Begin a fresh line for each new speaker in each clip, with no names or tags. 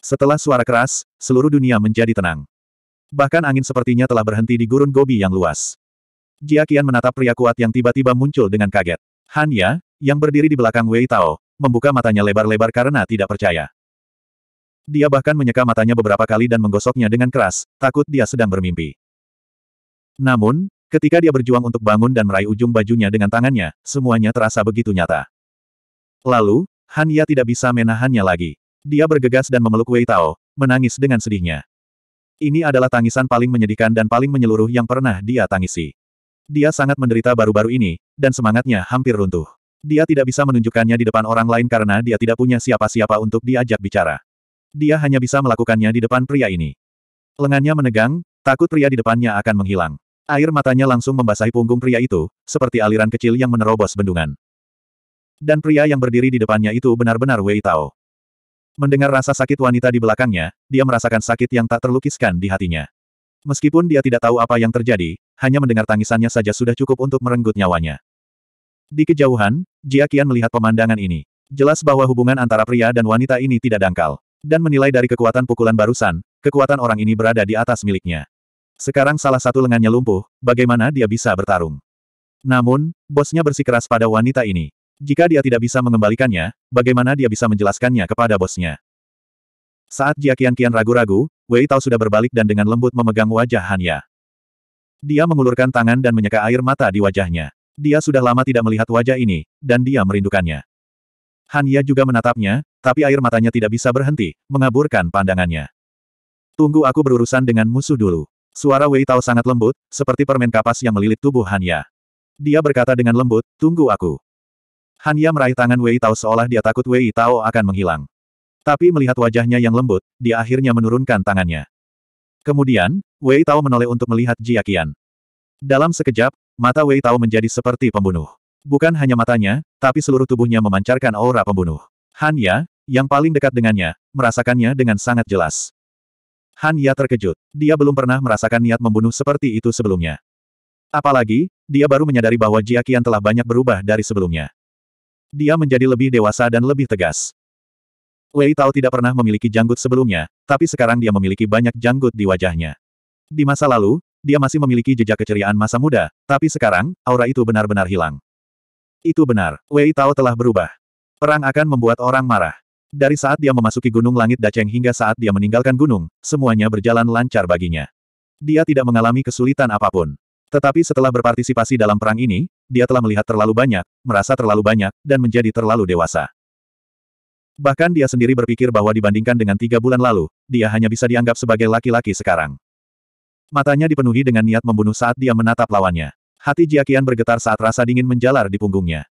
Setelah suara keras, seluruh dunia menjadi tenang. Bahkan angin sepertinya telah berhenti di gurun Gobi yang luas. Jia Qian menatap pria kuat yang tiba-tiba muncul dengan kaget. Hanya, yang berdiri di belakang Wei Tao, membuka matanya lebar-lebar karena tidak percaya. Dia bahkan menyeka matanya beberapa kali dan menggosoknya dengan keras, takut dia sedang bermimpi. Namun, Ketika dia berjuang untuk bangun dan meraih ujung bajunya dengan tangannya, semuanya terasa begitu nyata. Lalu, Hanya tidak bisa menahannya lagi. Dia bergegas dan memeluk Wei Tao, menangis dengan sedihnya. Ini adalah tangisan paling menyedihkan dan paling menyeluruh yang pernah dia tangisi. Dia sangat menderita baru-baru ini, dan semangatnya hampir runtuh. Dia tidak bisa menunjukkannya di depan orang lain karena dia tidak punya siapa-siapa untuk diajak bicara. Dia hanya bisa melakukannya di depan pria ini. Lengannya menegang, takut pria di depannya akan menghilang. Air matanya langsung membasahi punggung pria itu, seperti aliran kecil yang menerobos bendungan. Dan pria yang berdiri di depannya itu benar-benar Wei Tao. Mendengar rasa sakit wanita di belakangnya, dia merasakan sakit yang tak terlukiskan di hatinya. Meskipun dia tidak tahu apa yang terjadi, hanya mendengar tangisannya saja sudah cukup untuk merenggut nyawanya. Di kejauhan, Jia Qian melihat pemandangan ini. Jelas bahwa hubungan antara pria dan wanita ini tidak dangkal. Dan menilai dari kekuatan pukulan barusan, kekuatan orang ini berada di atas miliknya. Sekarang salah satu lengannya lumpuh, bagaimana dia bisa bertarung? Namun, bosnya bersikeras pada wanita ini. Jika dia tidak bisa mengembalikannya, bagaimana dia bisa menjelaskannya kepada bosnya? Saat Jia kian ragu-ragu, Wei Tao sudah berbalik dan dengan lembut memegang wajah Han Ya. Dia mengulurkan tangan dan menyeka air mata di wajahnya. Dia sudah lama tidak melihat wajah ini, dan dia merindukannya. Han Ya juga menatapnya, tapi air matanya tidak bisa berhenti, mengaburkan pandangannya. Tunggu aku berurusan dengan musuh dulu. Suara Wei Tao sangat lembut, seperti permen kapas yang melilit tubuh Han Ya. Dia berkata dengan lembut, tunggu aku. Hanya meraih tangan Wei Tao seolah dia takut Wei Tao akan menghilang. Tapi melihat wajahnya yang lembut, dia akhirnya menurunkan tangannya. Kemudian, Wei Tao menoleh untuk melihat Jia Qian. Dalam sekejap, mata Wei Tao menjadi seperti pembunuh. Bukan hanya matanya, tapi seluruh tubuhnya memancarkan aura pembunuh. Han Ya, yang paling dekat dengannya, merasakannya dengan sangat jelas. Han Ya terkejut. Dia belum pernah merasakan niat membunuh seperti itu sebelumnya. Apalagi, dia baru menyadari bahwa Jia Qian telah banyak berubah dari sebelumnya. Dia menjadi lebih dewasa dan lebih tegas. Wei Tao tidak pernah memiliki janggut sebelumnya, tapi sekarang dia memiliki banyak janggut di wajahnya. Di masa lalu, dia masih memiliki jejak keceriaan masa muda, tapi sekarang, aura itu benar-benar hilang. Itu benar, Wei Tao telah berubah. Perang akan membuat orang marah. Dari saat dia memasuki Gunung Langit Daceng hingga saat dia meninggalkan gunung, semuanya berjalan lancar baginya. Dia tidak mengalami kesulitan apapun. Tetapi setelah berpartisipasi dalam perang ini, dia telah melihat terlalu banyak, merasa terlalu banyak, dan menjadi terlalu dewasa. Bahkan dia sendiri berpikir bahwa dibandingkan dengan tiga bulan lalu, dia hanya bisa dianggap sebagai laki-laki sekarang. Matanya dipenuhi dengan niat membunuh saat dia menatap lawannya. Hati Jiakian bergetar saat rasa dingin menjalar di punggungnya.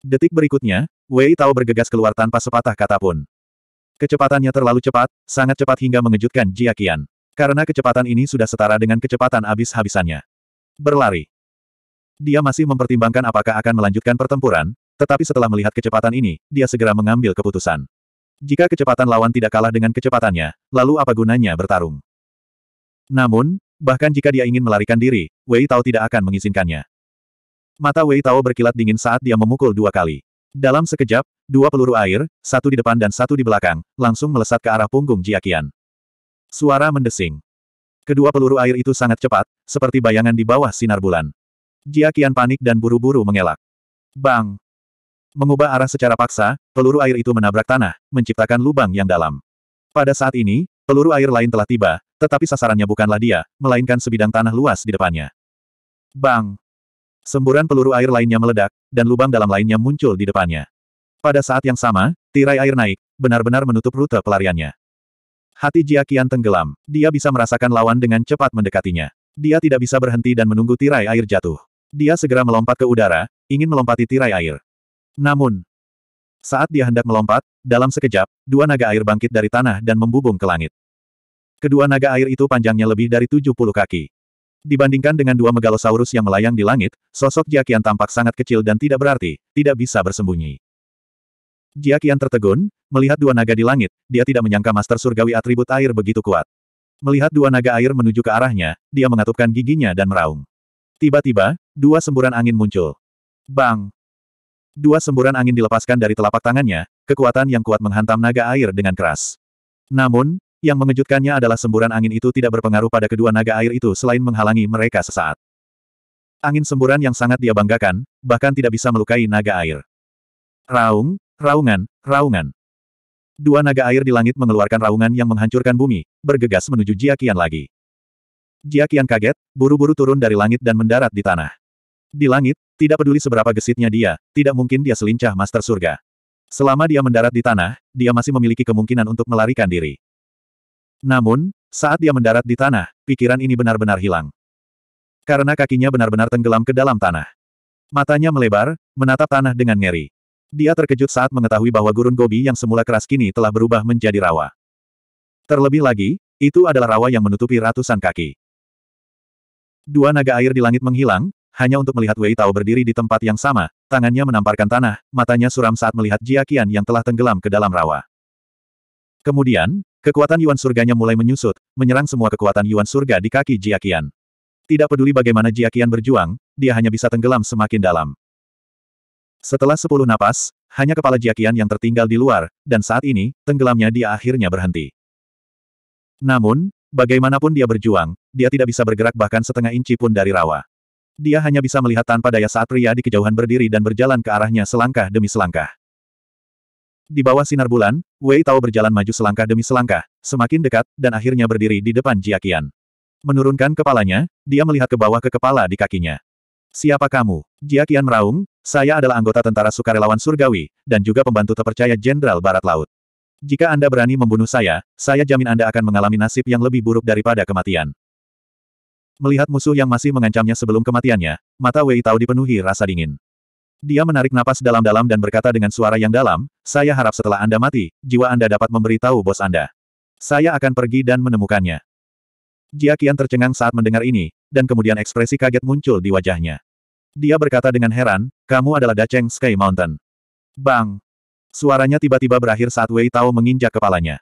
Detik berikutnya, Wei Tao bergegas keluar tanpa sepatah kata pun. Kecepatannya terlalu cepat, sangat cepat hingga mengejutkan Jiakian. Karena kecepatan ini sudah setara dengan kecepatan abis-habisannya. Berlari. Dia masih mempertimbangkan apakah akan melanjutkan pertempuran, tetapi setelah melihat kecepatan ini, dia segera mengambil keputusan. Jika kecepatan lawan tidak kalah dengan kecepatannya, lalu apa gunanya bertarung? Namun, bahkan jika dia ingin melarikan diri, Wei Tao tidak akan mengizinkannya. Mata Wei Tao berkilat dingin saat dia memukul dua kali. Dalam sekejap, dua peluru air, satu di depan dan satu di belakang, langsung melesat ke arah punggung Jiakian. Suara mendesing. Kedua peluru air itu sangat cepat, seperti bayangan di bawah sinar bulan. Jia Qian panik dan buru-buru mengelak. Bang! Mengubah arah secara paksa, peluru air itu menabrak tanah, menciptakan lubang yang dalam. Pada saat ini, peluru air lain telah tiba, tetapi sasarannya bukanlah dia, melainkan sebidang tanah luas di depannya. Bang! Semburan peluru air lainnya meledak, dan lubang dalam lainnya muncul di depannya. Pada saat yang sama, tirai air naik, benar-benar menutup rute pelariannya. Hati Jia Qian tenggelam. Dia bisa merasakan lawan dengan cepat mendekatinya. Dia tidak bisa berhenti dan menunggu tirai air jatuh. Dia segera melompat ke udara, ingin melompati tirai air. Namun, saat dia hendak melompat, dalam sekejap, dua naga air bangkit dari tanah dan membubung ke langit. Kedua naga air itu panjangnya lebih dari 70 kaki. Dibandingkan dengan dua megalosaurus yang melayang di langit, sosok Jiakian tampak sangat kecil dan tidak berarti, tidak bisa bersembunyi. Jiakian tertegun, melihat dua naga di langit, dia tidak menyangka master surgawi atribut air begitu kuat. Melihat dua naga air menuju ke arahnya, dia mengatupkan giginya dan meraung. Tiba-tiba, dua semburan angin muncul. Bang! Dua semburan angin dilepaskan dari telapak tangannya, kekuatan yang kuat menghantam naga air dengan keras. Namun, yang mengejutkannya adalah semburan angin itu tidak berpengaruh pada kedua naga air itu selain menghalangi mereka sesaat. Angin semburan yang sangat dia banggakan, bahkan tidak bisa melukai naga air. Raung, raungan, raungan. Dua naga air di langit mengeluarkan raungan yang menghancurkan bumi, bergegas menuju Jiakian lagi. Jia Qian kaget, buru-buru turun dari langit dan mendarat di tanah. Di langit, tidak peduli seberapa gesitnya dia, tidak mungkin dia selincah Master Surga. Selama dia mendarat di tanah, dia masih memiliki kemungkinan untuk melarikan diri. Namun, saat dia mendarat di tanah, pikiran ini benar-benar hilang. Karena kakinya benar-benar tenggelam ke dalam tanah. Matanya melebar, menatap tanah dengan ngeri. Dia terkejut saat mengetahui bahwa gurun Gobi yang semula keras kini telah berubah menjadi rawa. Terlebih lagi, itu adalah rawa yang menutupi ratusan kaki. Dua naga air di langit menghilang, hanya untuk melihat Wei Tao berdiri di tempat yang sama, tangannya menamparkan tanah, matanya suram saat melihat Jia Qian yang telah tenggelam ke dalam rawa. Kemudian, kekuatan Yuan surganya mulai menyusut, menyerang semua kekuatan Yuan surga di kaki Jia Qian. Tidak peduli bagaimana Jia Qian berjuang, dia hanya bisa tenggelam semakin dalam. Setelah sepuluh napas, hanya kepala Jia Qian yang tertinggal di luar, dan saat ini, tenggelamnya dia akhirnya berhenti. Namun, Bagaimanapun dia berjuang, dia tidak bisa bergerak bahkan setengah inci pun dari rawa. Dia hanya bisa melihat tanpa daya saat pria di kejauhan berdiri dan berjalan ke arahnya selangkah demi selangkah. Di bawah sinar bulan, Wei Tao berjalan maju selangkah demi selangkah, semakin dekat, dan akhirnya berdiri di depan Jiakian. Menurunkan kepalanya, dia melihat ke bawah ke kepala di kakinya. Siapa kamu? Jiakian? meraung, saya adalah anggota tentara sukarelawan surgawi, dan juga pembantu terpercaya Jenderal Barat Laut. Jika Anda berani membunuh saya, saya jamin Anda akan mengalami nasib yang lebih buruk daripada kematian. Melihat musuh yang masih mengancamnya sebelum kematiannya, mata Wei Tao dipenuhi rasa dingin. Dia menarik napas dalam-dalam dan berkata dengan suara yang dalam, saya harap setelah Anda mati, jiwa Anda dapat memberitahu bos Anda. Saya akan pergi dan menemukannya. Jia Qian tercengang saat mendengar ini, dan kemudian ekspresi kaget muncul di wajahnya. Dia berkata dengan heran, kamu adalah Dacheng Sky Mountain. Bang! Suaranya tiba-tiba berakhir saat Wei Tao menginjak kepalanya.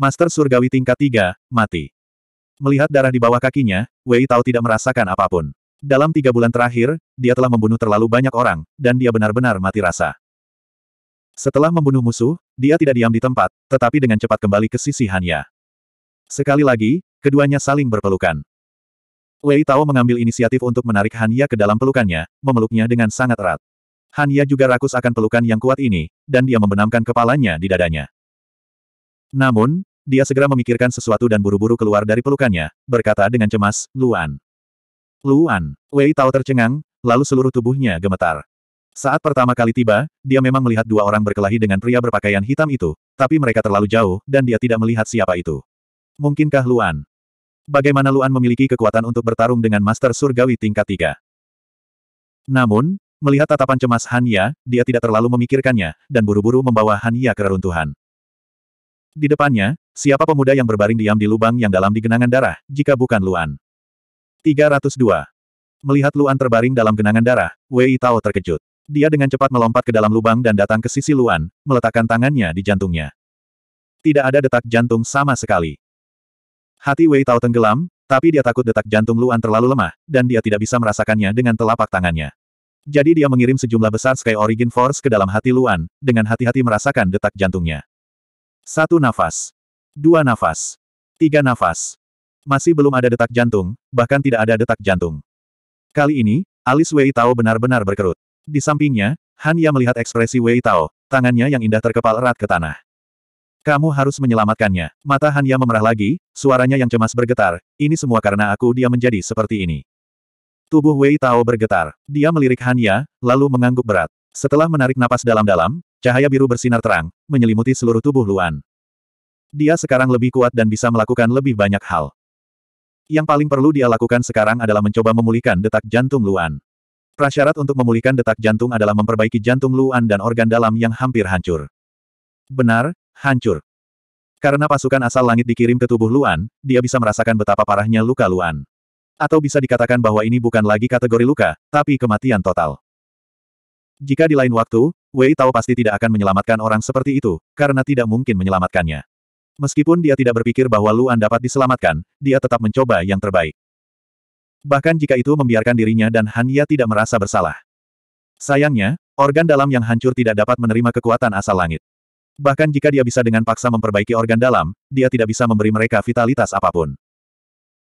Master Surgawi tingkat 3, mati. Melihat darah di bawah kakinya, Wei Tao tidak merasakan apapun. Dalam tiga bulan terakhir, dia telah membunuh terlalu banyak orang, dan dia benar-benar mati rasa. Setelah membunuh musuh, dia tidak diam di tempat, tetapi dengan cepat kembali ke sisi Hanya. Sekali lagi, keduanya saling berpelukan. Wei Tao mengambil inisiatif untuk menarik Hanya ke dalam pelukannya, memeluknya dengan sangat erat. Hanya juga rakus akan pelukan yang kuat ini, dan dia membenamkan kepalanya di dadanya. Namun, dia segera memikirkan sesuatu dan buru-buru keluar dari pelukannya, berkata dengan cemas, Luan. Luan, Wei Tao tercengang, lalu seluruh tubuhnya gemetar. Saat pertama kali tiba, dia memang melihat dua orang berkelahi dengan pria berpakaian hitam itu, tapi mereka terlalu jauh, dan dia tidak melihat siapa itu. Mungkinkah Luan? Bagaimana Luan memiliki kekuatan untuk bertarung dengan Master Surgawi tingkat Tiga? Namun, Melihat tatapan cemas Hania, dia tidak terlalu memikirkannya, dan buru-buru membawa Hania ke reruntuhan. Di depannya, siapa pemuda yang berbaring diam di lubang yang dalam di genangan darah, jika bukan Luan? 302. Melihat Luan terbaring dalam genangan darah, Wei Tao terkejut. Dia dengan cepat melompat ke dalam lubang dan datang ke sisi Luan, meletakkan tangannya di jantungnya. Tidak ada detak jantung sama sekali. Hati Wei Tao tenggelam, tapi dia takut detak jantung Luan terlalu lemah, dan dia tidak bisa merasakannya dengan telapak tangannya. Jadi dia mengirim sejumlah besar Sky Origin Force ke dalam hati Luan, dengan hati-hati merasakan detak jantungnya. Satu nafas. Dua nafas. Tiga nafas. Masih belum ada detak jantung, bahkan tidak ada detak jantung. Kali ini, alis Wei Tao benar-benar berkerut. Di sampingnya, Han Ya melihat ekspresi Wei Tao, tangannya yang indah terkepal erat ke tanah. Kamu harus menyelamatkannya. Mata Han Ya memerah lagi, suaranya yang cemas bergetar, ini semua karena aku dia menjadi seperti ini. Tubuh Wei Tao bergetar. Dia melirik Hanya, lalu mengangguk berat. Setelah menarik napas dalam-dalam, cahaya biru bersinar terang, menyelimuti seluruh tubuh Luan. Dia sekarang lebih kuat dan bisa melakukan lebih banyak hal. Yang paling perlu dia lakukan sekarang adalah mencoba memulihkan detak jantung Luan. Prasyarat untuk memulihkan detak jantung adalah memperbaiki jantung Luan dan organ dalam yang hampir hancur. Benar, hancur. Karena pasukan asal langit dikirim ke tubuh Luan, dia bisa merasakan betapa parahnya luka Luan. Atau bisa dikatakan bahwa ini bukan lagi kategori luka, tapi kematian total. Jika di lain waktu, Wei Tao pasti tidak akan menyelamatkan orang seperti itu, karena tidak mungkin menyelamatkannya. Meskipun dia tidak berpikir bahwa Luan dapat diselamatkan, dia tetap mencoba yang terbaik. Bahkan jika itu membiarkan dirinya dan Ya tidak merasa bersalah. Sayangnya, organ dalam yang hancur tidak dapat menerima kekuatan asal langit. Bahkan jika dia bisa dengan paksa memperbaiki organ dalam, dia tidak bisa memberi mereka vitalitas apapun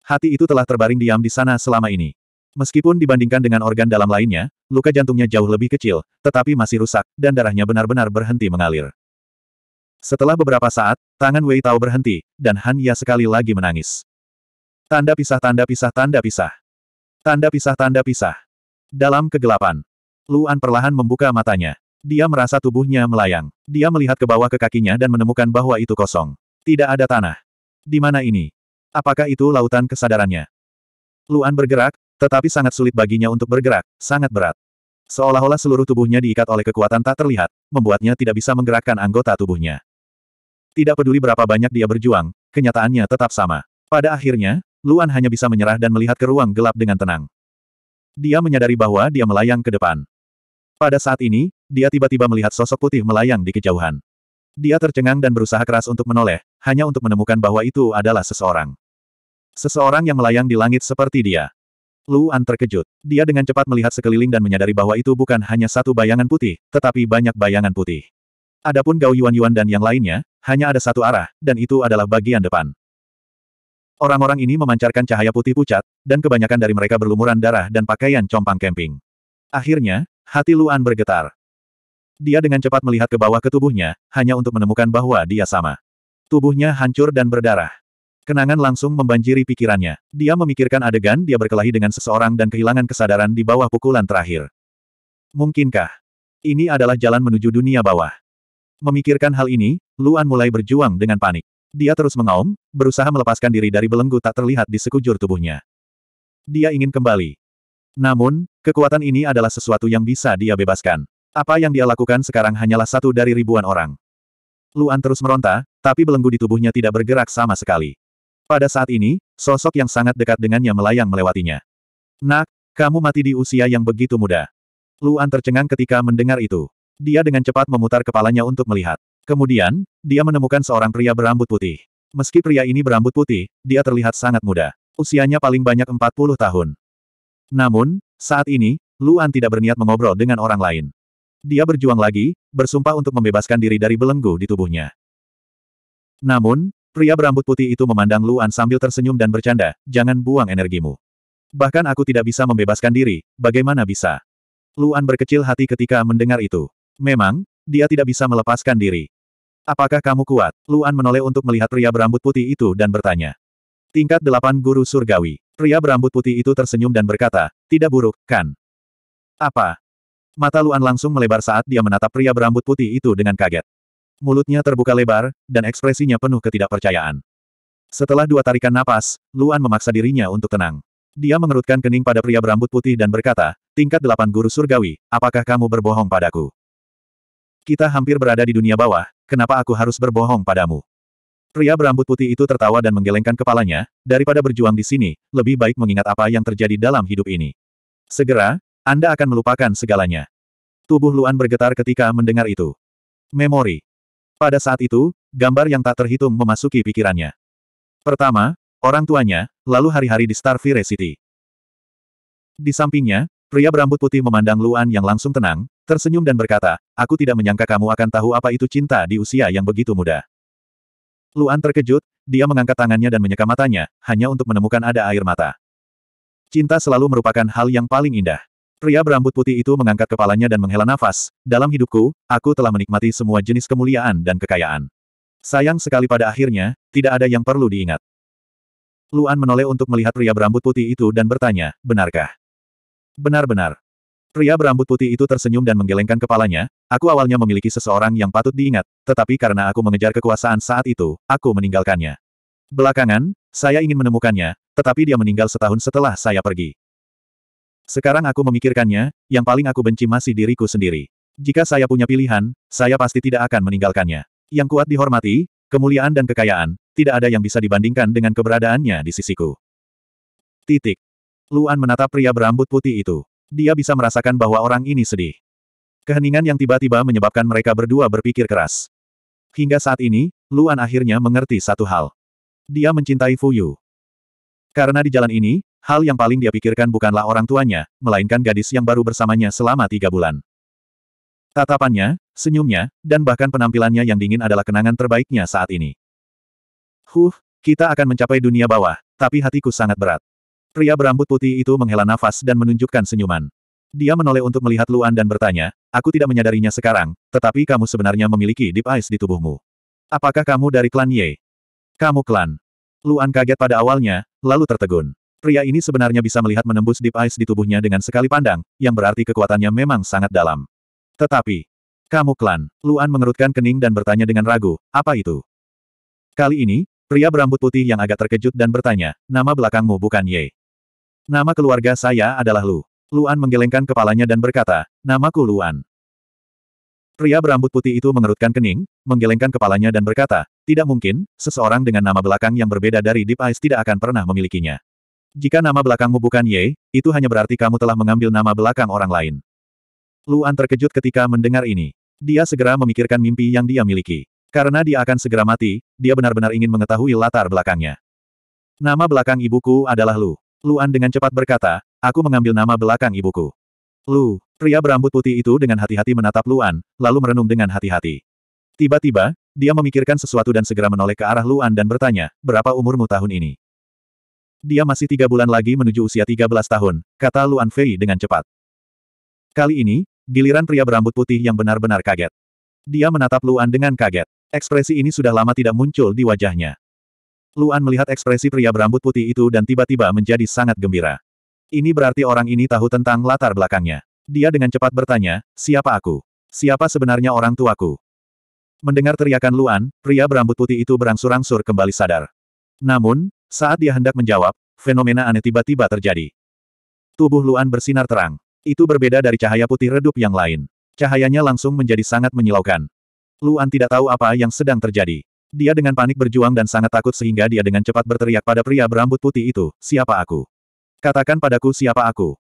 hati itu telah terbaring diam di sana selama ini. Meskipun dibandingkan dengan organ dalam lainnya, luka jantungnya jauh lebih kecil, tetapi masih rusak, dan darahnya benar-benar berhenti mengalir. Setelah beberapa saat, tangan Wei Tao berhenti, dan Han Ya sekali lagi menangis. Tanda pisah tanda pisah tanda pisah. Tanda pisah tanda pisah. Dalam kegelapan, Luan perlahan membuka matanya. Dia merasa tubuhnya melayang. Dia melihat ke bawah ke kakinya dan menemukan bahwa itu kosong. Tidak ada tanah. Di mana ini? Apakah itu lautan kesadarannya? Luan bergerak, tetapi sangat sulit baginya untuk bergerak, sangat berat. Seolah-olah seluruh tubuhnya diikat oleh kekuatan tak terlihat, membuatnya tidak bisa menggerakkan anggota tubuhnya. Tidak peduli berapa banyak dia berjuang, kenyataannya tetap sama. Pada akhirnya, Luan hanya bisa menyerah dan melihat ke ruang gelap dengan tenang. Dia menyadari bahwa dia melayang ke depan. Pada saat ini, dia tiba-tiba melihat sosok putih melayang di kejauhan. Dia tercengang dan berusaha keras untuk menoleh, hanya untuk menemukan bahwa itu adalah seseorang. Seseorang yang melayang di langit seperti dia. Luan terkejut. Dia dengan cepat melihat sekeliling dan menyadari bahwa itu bukan hanya satu bayangan putih, tetapi banyak bayangan putih. Adapun Gao Yuan-Yuan dan yang lainnya, hanya ada satu arah, dan itu adalah bagian depan. Orang-orang ini memancarkan cahaya putih pucat, dan kebanyakan dari mereka berlumuran darah dan pakaian compang camping. Akhirnya, hati Luan bergetar. Dia dengan cepat melihat ke bawah ke tubuhnya, hanya untuk menemukan bahwa dia sama. Tubuhnya hancur dan berdarah. Kenangan langsung membanjiri pikirannya. Dia memikirkan adegan dia berkelahi dengan seseorang dan kehilangan kesadaran di bawah pukulan terakhir. Mungkinkah? Ini adalah jalan menuju dunia bawah. Memikirkan hal ini, Luan mulai berjuang dengan panik. Dia terus mengaum, berusaha melepaskan diri dari belenggu tak terlihat di sekujur tubuhnya. Dia ingin kembali. Namun, kekuatan ini adalah sesuatu yang bisa dia bebaskan. Apa yang dia lakukan sekarang hanyalah satu dari ribuan orang. Luan terus meronta, tapi belenggu di tubuhnya tidak bergerak sama sekali. Pada saat ini, sosok yang sangat dekat dengannya melayang melewatinya. Nak, kamu mati di usia yang begitu muda. Luan tercengang ketika mendengar itu. Dia dengan cepat memutar kepalanya untuk melihat. Kemudian, dia menemukan seorang pria berambut putih. Meski pria ini berambut putih, dia terlihat sangat muda. Usianya paling banyak 40 tahun. Namun, saat ini, Luan tidak berniat mengobrol dengan orang lain. Dia berjuang lagi, bersumpah untuk membebaskan diri dari belenggu di tubuhnya. Namun, Pria berambut putih itu memandang Luan sambil tersenyum dan bercanda, jangan buang energimu. Bahkan aku tidak bisa membebaskan diri, bagaimana bisa? Luan berkecil hati ketika mendengar itu. Memang, dia tidak bisa melepaskan diri. Apakah kamu kuat? Luan menoleh untuk melihat pria berambut putih itu dan bertanya. Tingkat delapan guru surgawi. Pria berambut putih itu tersenyum dan berkata, tidak buruk, kan? Apa? Mata Luan langsung melebar saat dia menatap pria berambut putih itu dengan kaget. Mulutnya terbuka lebar, dan ekspresinya penuh ketidakpercayaan. Setelah dua tarikan napas, Luan memaksa dirinya untuk tenang. Dia mengerutkan kening pada pria berambut putih dan berkata, tingkat delapan guru surgawi, apakah kamu berbohong padaku? Kita hampir berada di dunia bawah, kenapa aku harus berbohong padamu? Pria berambut putih itu tertawa dan menggelengkan kepalanya, daripada berjuang di sini, lebih baik mengingat apa yang terjadi dalam hidup ini. Segera, Anda akan melupakan segalanya. Tubuh Luan bergetar ketika mendengar itu. Memori. Pada saat itu, gambar yang tak terhitung memasuki pikirannya. Pertama, orang tuanya, lalu hari-hari di Star Fire City. Di sampingnya, pria berambut putih memandang Luan yang langsung tenang, tersenyum dan berkata, aku tidak menyangka kamu akan tahu apa itu cinta di usia yang begitu muda. Luan terkejut, dia mengangkat tangannya dan menyeka matanya, hanya untuk menemukan ada air mata. Cinta selalu merupakan hal yang paling indah. Pria berambut putih itu mengangkat kepalanya dan menghela nafas, dalam hidupku, aku telah menikmati semua jenis kemuliaan dan kekayaan. Sayang sekali pada akhirnya, tidak ada yang perlu diingat. Luan menoleh untuk melihat pria berambut putih itu dan bertanya, benarkah? Benar-benar. Pria berambut putih itu tersenyum dan menggelengkan kepalanya, aku awalnya memiliki seseorang yang patut diingat, tetapi karena aku mengejar kekuasaan saat itu, aku meninggalkannya. Belakangan, saya ingin menemukannya, tetapi dia meninggal setahun setelah saya pergi. Sekarang aku memikirkannya, yang paling aku benci masih diriku sendiri. Jika saya punya pilihan, saya pasti tidak akan meninggalkannya. Yang kuat dihormati, kemuliaan dan kekayaan, tidak ada yang bisa dibandingkan dengan keberadaannya di sisiku. Titik. Luan menatap pria berambut putih itu. Dia bisa merasakan bahwa orang ini sedih. Keheningan yang tiba-tiba menyebabkan mereka berdua berpikir keras. Hingga saat ini, Luan akhirnya mengerti satu hal. Dia mencintai Fuyu. Karena di jalan ini, Hal yang paling dia pikirkan bukanlah orang tuanya, melainkan gadis yang baru bersamanya selama tiga bulan. Tatapannya, senyumnya, dan bahkan penampilannya yang dingin adalah kenangan terbaiknya saat ini. Huh, kita akan mencapai dunia bawah, tapi hatiku sangat berat. Pria berambut putih itu menghela nafas dan menunjukkan senyuman. Dia menoleh untuk melihat Luan dan bertanya, aku tidak menyadarinya sekarang, tetapi kamu sebenarnya memiliki deep eyes di tubuhmu. Apakah kamu dari klan Ye? Kamu klan. Luan kaget pada awalnya, lalu tertegun. Pria ini sebenarnya bisa melihat menembus deep ice di tubuhnya dengan sekali pandang, yang berarti kekuatannya memang sangat dalam. Tetapi, kamu klan, Luan mengerutkan kening dan bertanya dengan ragu, apa itu? Kali ini, pria berambut putih yang agak terkejut dan bertanya, nama belakangmu bukan Ye. Nama keluarga saya adalah Lu. Luan menggelengkan kepalanya dan berkata, namaku Luan. Pria berambut putih itu mengerutkan kening, menggelengkan kepalanya dan berkata, tidak mungkin, seseorang dengan nama belakang yang berbeda dari Deep Ice tidak akan pernah memilikinya. Jika nama belakangmu bukan Ye, itu hanya berarti kamu telah mengambil nama belakang orang lain. Luan terkejut ketika mendengar ini. Dia segera memikirkan mimpi yang dia miliki. Karena dia akan segera mati, dia benar-benar ingin mengetahui latar belakangnya. Nama belakang ibuku adalah Lu. Luan dengan cepat berkata, aku mengambil nama belakang ibuku. Lu, pria berambut putih itu dengan hati-hati menatap Luan, lalu merenung dengan hati-hati. Tiba-tiba, dia memikirkan sesuatu dan segera menoleh ke arah Luan dan bertanya, berapa umurmu tahun ini? Dia masih tiga bulan lagi menuju usia 13 tahun, kata Luan Fei dengan cepat. Kali ini, giliran pria berambut putih yang benar-benar kaget. Dia menatap Luan dengan kaget. Ekspresi ini sudah lama tidak muncul di wajahnya. Luan melihat ekspresi pria berambut putih itu dan tiba-tiba menjadi sangat gembira. Ini berarti orang ini tahu tentang latar belakangnya. Dia dengan cepat bertanya, siapa aku? Siapa sebenarnya orang tuaku? Mendengar teriakan Luan, pria berambut putih itu berangsur-angsur kembali sadar. Namun, saat dia hendak menjawab, fenomena aneh tiba-tiba terjadi. Tubuh Luan bersinar terang. Itu berbeda dari cahaya putih redup yang lain. Cahayanya langsung menjadi sangat menyilaukan. Luan tidak tahu apa yang sedang terjadi. Dia dengan panik berjuang dan sangat takut sehingga dia dengan cepat berteriak pada pria berambut putih itu, siapa aku? Katakan padaku siapa aku?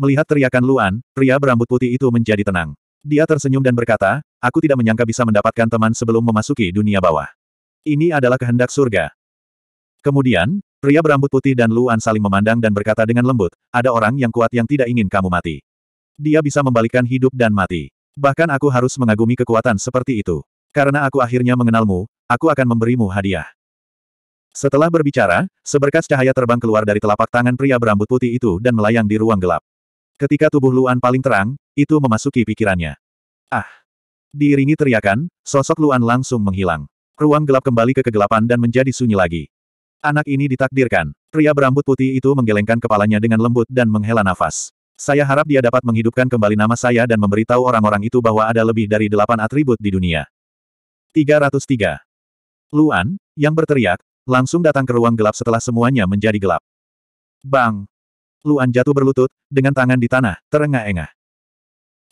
Melihat teriakan Luan, pria berambut putih itu menjadi tenang. Dia tersenyum dan berkata, aku tidak menyangka bisa mendapatkan teman sebelum memasuki dunia bawah. Ini adalah kehendak surga. Kemudian, pria berambut putih dan Luan saling memandang dan berkata dengan lembut, ada orang yang kuat yang tidak ingin kamu mati. Dia bisa membalikkan hidup dan mati. Bahkan aku harus mengagumi kekuatan seperti itu. Karena aku akhirnya mengenalmu, aku akan memberimu hadiah. Setelah berbicara, seberkas cahaya terbang keluar dari telapak tangan pria berambut putih itu dan melayang di ruang gelap. Ketika tubuh Luan paling terang, itu memasuki pikirannya. Ah! Diiringi teriakan, sosok Luan langsung menghilang. Ruang gelap kembali ke kegelapan dan menjadi sunyi lagi. Anak ini ditakdirkan. Pria berambut putih itu menggelengkan kepalanya dengan lembut dan menghela nafas. Saya harap dia dapat menghidupkan kembali nama saya dan memberitahu orang-orang itu bahwa ada lebih dari delapan atribut di dunia. 303. Luan, yang berteriak, langsung datang ke ruang gelap setelah semuanya menjadi gelap. Bang! Luan jatuh berlutut, dengan tangan di tanah, terengah-engah.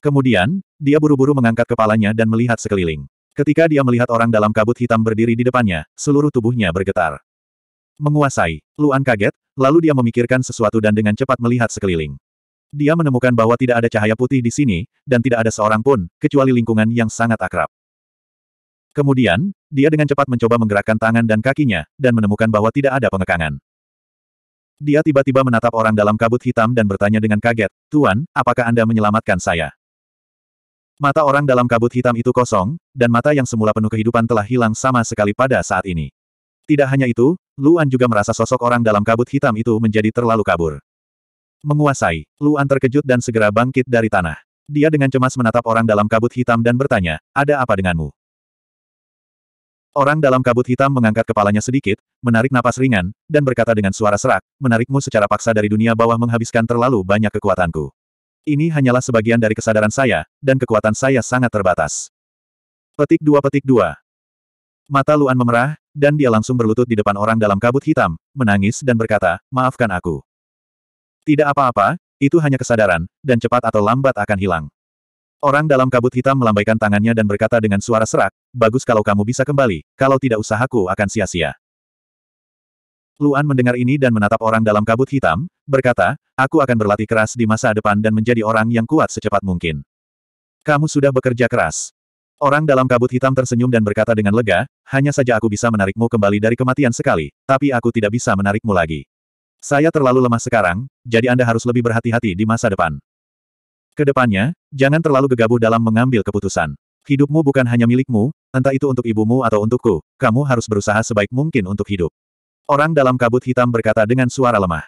Kemudian, dia buru-buru mengangkat kepalanya dan melihat sekeliling. Ketika dia melihat orang dalam kabut hitam berdiri di depannya, seluruh tubuhnya bergetar. Menguasai. Luan kaget, lalu dia memikirkan sesuatu dan dengan cepat melihat sekeliling. Dia menemukan bahwa tidak ada cahaya putih di sini, dan tidak ada seorang pun, kecuali lingkungan yang sangat akrab. Kemudian, dia dengan cepat mencoba menggerakkan tangan dan kakinya, dan menemukan bahwa tidak ada pengekangan. Dia tiba-tiba menatap orang dalam kabut hitam dan bertanya dengan kaget, Tuan, apakah Anda menyelamatkan saya? Mata orang dalam kabut hitam itu kosong, dan mata yang semula penuh kehidupan telah hilang sama sekali pada saat ini. Tidak hanya itu, Luan juga merasa sosok orang dalam kabut hitam itu menjadi terlalu kabur. Menguasai, Luan terkejut dan segera bangkit dari tanah. Dia dengan cemas menatap orang dalam kabut hitam dan bertanya, ada apa denganmu? Orang dalam kabut hitam mengangkat kepalanya sedikit, menarik napas ringan, dan berkata dengan suara serak, menarikmu secara paksa dari dunia bawah menghabiskan terlalu banyak kekuatanku. Ini hanyalah sebagian dari kesadaran saya, dan kekuatan saya sangat terbatas. Petik dua petik dua. Mata Luan memerah, dan dia langsung berlutut di depan orang dalam kabut hitam, menangis dan berkata, maafkan aku. Tidak apa-apa, itu hanya kesadaran, dan cepat atau lambat akan hilang. Orang dalam kabut hitam melambaikan tangannya dan berkata dengan suara serak, bagus kalau kamu bisa kembali, kalau tidak usahaku akan sia-sia. Luan mendengar ini dan menatap orang dalam kabut hitam, berkata, aku akan berlatih keras di masa depan dan menjadi orang yang kuat secepat mungkin. Kamu sudah bekerja keras. Orang dalam kabut hitam tersenyum dan berkata dengan lega, hanya saja aku bisa menarikmu kembali dari kematian sekali, tapi aku tidak bisa menarikmu lagi. Saya terlalu lemah sekarang, jadi Anda harus lebih berhati-hati di masa depan. Kedepannya, jangan terlalu gegabah dalam mengambil keputusan. Hidupmu bukan hanya milikmu, entah itu untuk ibumu atau untukku, kamu harus berusaha sebaik mungkin untuk hidup. Orang dalam kabut hitam berkata dengan suara lemah.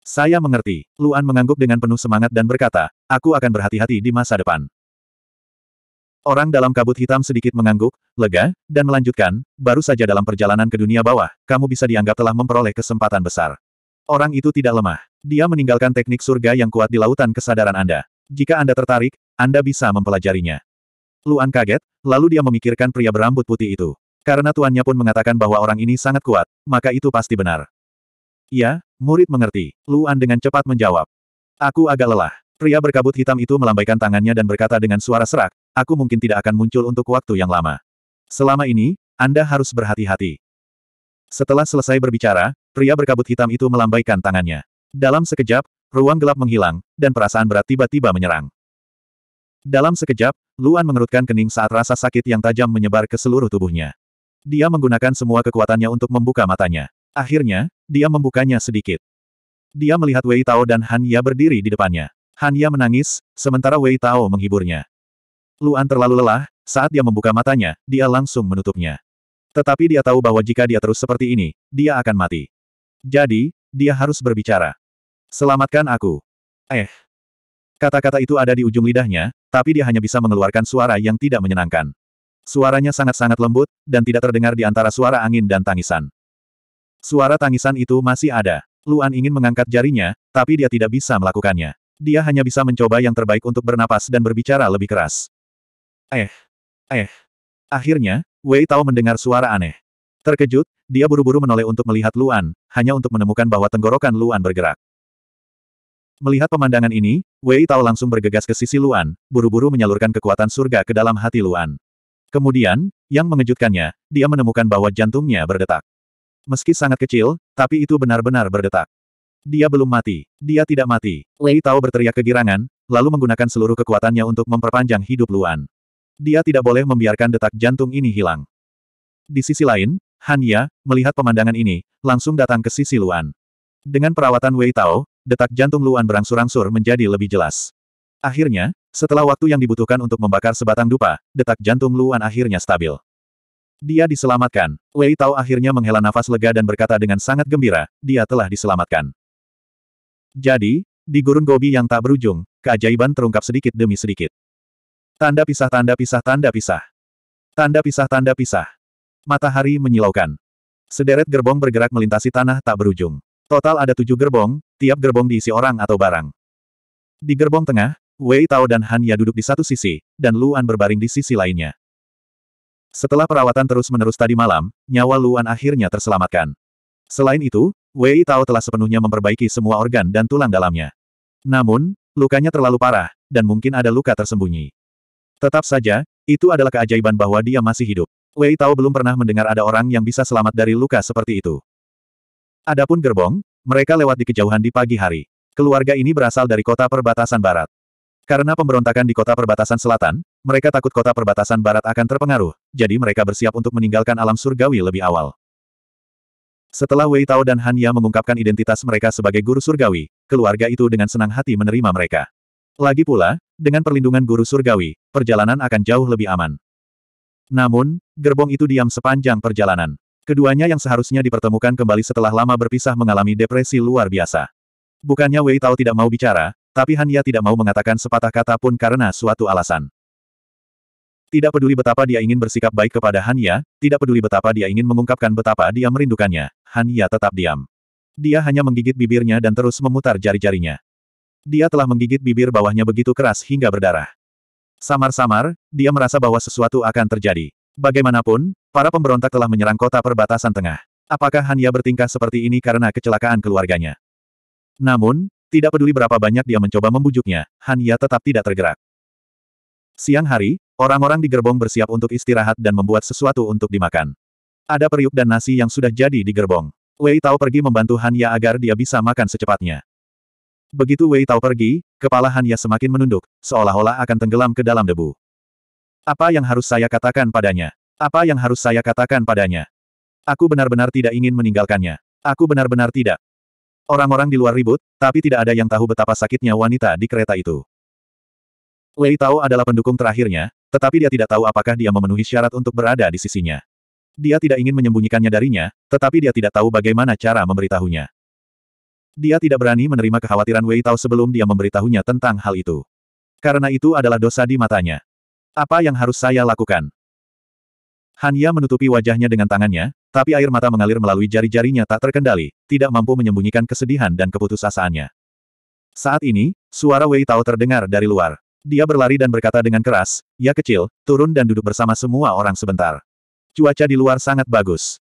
Saya mengerti. Luan mengangguk dengan penuh semangat dan berkata, aku akan berhati-hati di masa depan. Orang dalam kabut hitam sedikit mengangguk, lega, dan melanjutkan, baru saja dalam perjalanan ke dunia bawah, kamu bisa dianggap telah memperoleh kesempatan besar. Orang itu tidak lemah. Dia meninggalkan teknik surga yang kuat di lautan kesadaran Anda. Jika Anda tertarik, Anda bisa mempelajarinya. Luan kaget, lalu dia memikirkan pria berambut putih itu. Karena tuannya pun mengatakan bahwa orang ini sangat kuat, maka itu pasti benar. Ya, murid mengerti. Luan dengan cepat menjawab. Aku agak lelah. Pria berkabut hitam itu melambaikan tangannya dan berkata dengan suara serak, aku mungkin tidak akan muncul untuk waktu yang lama. Selama ini, Anda harus berhati-hati. Setelah selesai berbicara, pria berkabut hitam itu melambaikan tangannya. Dalam sekejap, ruang gelap menghilang, dan perasaan berat tiba-tiba menyerang. Dalam sekejap, Luan mengerutkan kening saat rasa sakit yang tajam menyebar ke seluruh tubuhnya. Dia menggunakan semua kekuatannya untuk membuka matanya. Akhirnya, dia membukanya sedikit. Dia melihat Wei Tao dan Han Ya berdiri di depannya. Hanya menangis, sementara Wei Tao menghiburnya. Luan terlalu lelah, saat dia membuka matanya, dia langsung menutupnya. Tetapi dia tahu bahwa jika dia terus seperti ini, dia akan mati. Jadi, dia harus berbicara. Selamatkan aku. Eh. Kata-kata itu ada di ujung lidahnya, tapi dia hanya bisa mengeluarkan suara yang tidak menyenangkan. Suaranya sangat-sangat lembut, dan tidak terdengar di antara suara angin dan tangisan. Suara tangisan itu masih ada. Luan ingin mengangkat jarinya, tapi dia tidak bisa melakukannya. Dia hanya bisa mencoba yang terbaik untuk bernapas dan berbicara lebih keras. Eh. Eh. Akhirnya, Wei Tao mendengar suara aneh. Terkejut, dia buru-buru menoleh untuk melihat Luan, hanya untuk menemukan bahwa tenggorokan Luan bergerak. Melihat pemandangan ini, Wei Tao langsung bergegas ke sisi Luan, buru-buru menyalurkan kekuatan surga ke dalam hati Luan. Kemudian, yang mengejutkannya, dia menemukan bahwa jantungnya berdetak. Meski sangat kecil, tapi itu benar-benar berdetak. Dia belum mati. Dia tidak mati. Wei Tao berteriak kegirangan, lalu menggunakan seluruh kekuatannya untuk memperpanjang hidup Luan. Dia tidak boleh membiarkan detak jantung ini hilang. Di sisi lain, Hanya, melihat pemandangan ini, langsung datang ke sisi Luan. Dengan perawatan Wei Tao, detak jantung Luan berangsur-angsur menjadi lebih jelas. Akhirnya, setelah waktu yang dibutuhkan untuk membakar sebatang dupa, detak jantung Luan akhirnya stabil. Dia diselamatkan. Wei Tao akhirnya menghela nafas lega dan berkata dengan sangat gembira, dia telah diselamatkan. Jadi, di gurun Gobi yang tak berujung, keajaiban terungkap sedikit demi sedikit. Tanda pisah tanda pisah tanda pisah. Tanda pisah tanda pisah. Matahari menyilaukan. Sederet gerbong bergerak melintasi tanah tak berujung. Total ada tujuh gerbong, tiap gerbong diisi orang atau barang. Di gerbong tengah, Wei Tao dan Han Ya duduk di satu sisi, dan Luan berbaring di sisi lainnya. Setelah perawatan terus-menerus tadi malam, nyawa Luan akhirnya terselamatkan. Selain itu, Wei Tao telah sepenuhnya memperbaiki semua organ dan tulang dalamnya. Namun, lukanya terlalu parah, dan mungkin ada luka tersembunyi. Tetap saja, itu adalah keajaiban bahwa dia masih hidup. Wei Tao belum pernah mendengar ada orang yang bisa selamat dari luka seperti itu. Adapun gerbong, mereka lewat di kejauhan di pagi hari. Keluarga ini berasal dari kota perbatasan barat. Karena pemberontakan di kota perbatasan selatan, mereka takut kota perbatasan barat akan terpengaruh, jadi mereka bersiap untuk meninggalkan alam surgawi lebih awal. Setelah Wei Tao dan Han Ya mengungkapkan identitas mereka sebagai guru surgawi, keluarga itu dengan senang hati menerima mereka. Lagi pula, dengan perlindungan guru surgawi, perjalanan akan jauh lebih aman. Namun, gerbong itu diam sepanjang perjalanan. Keduanya yang seharusnya dipertemukan kembali setelah lama berpisah mengalami depresi luar biasa. Bukannya Wei Tao tidak mau bicara, tapi Han Ya tidak mau mengatakan sepatah kata pun karena suatu alasan. Tidak peduli betapa dia ingin bersikap baik kepada Hania, ya, tidak peduli betapa dia ingin mengungkapkan betapa dia merindukannya, Hania ya tetap diam. Dia hanya menggigit bibirnya dan terus memutar jari-jarinya. Dia telah menggigit bibir bawahnya begitu keras hingga berdarah. Samar-samar, dia merasa bahwa sesuatu akan terjadi. Bagaimanapun, para pemberontak telah menyerang kota perbatasan tengah. Apakah Hania ya bertingkah seperti ini karena kecelakaan keluarganya? Namun, tidak peduli berapa banyak dia mencoba membujuknya, Hania tetap tidak tergerak. Siang hari, Orang-orang di gerbong bersiap untuk istirahat dan membuat sesuatu untuk dimakan. Ada periuk dan nasi yang sudah jadi di gerbong. Wei Tao pergi membantu Han Ya agar dia bisa makan secepatnya. Begitu Wei Tao pergi, kepala Han Ya semakin menunduk, seolah-olah akan tenggelam ke dalam debu. Apa yang harus saya katakan padanya? Apa yang harus saya katakan padanya? Aku benar-benar tidak ingin meninggalkannya. Aku benar-benar tidak. Orang-orang di luar ribut, tapi tidak ada yang tahu betapa sakitnya wanita di kereta itu. Wei Tao adalah pendukung terakhirnya, tetapi dia tidak tahu apakah dia memenuhi syarat untuk berada di sisinya. Dia tidak ingin menyembunyikannya darinya, tetapi dia tidak tahu bagaimana cara memberitahunya. Dia tidak berani menerima kekhawatiran Wei Tao sebelum dia memberitahunya tentang hal itu. Karena itu adalah dosa di matanya. Apa yang harus saya lakukan? Hanya menutupi wajahnya dengan tangannya, tapi air mata mengalir melalui jari-jarinya tak terkendali, tidak mampu menyembunyikan kesedihan dan keputusasaannya. Saat ini, suara Wei Tao terdengar dari luar. Dia berlari dan berkata dengan keras, ya kecil, turun dan duduk bersama semua orang sebentar. Cuaca di luar sangat bagus.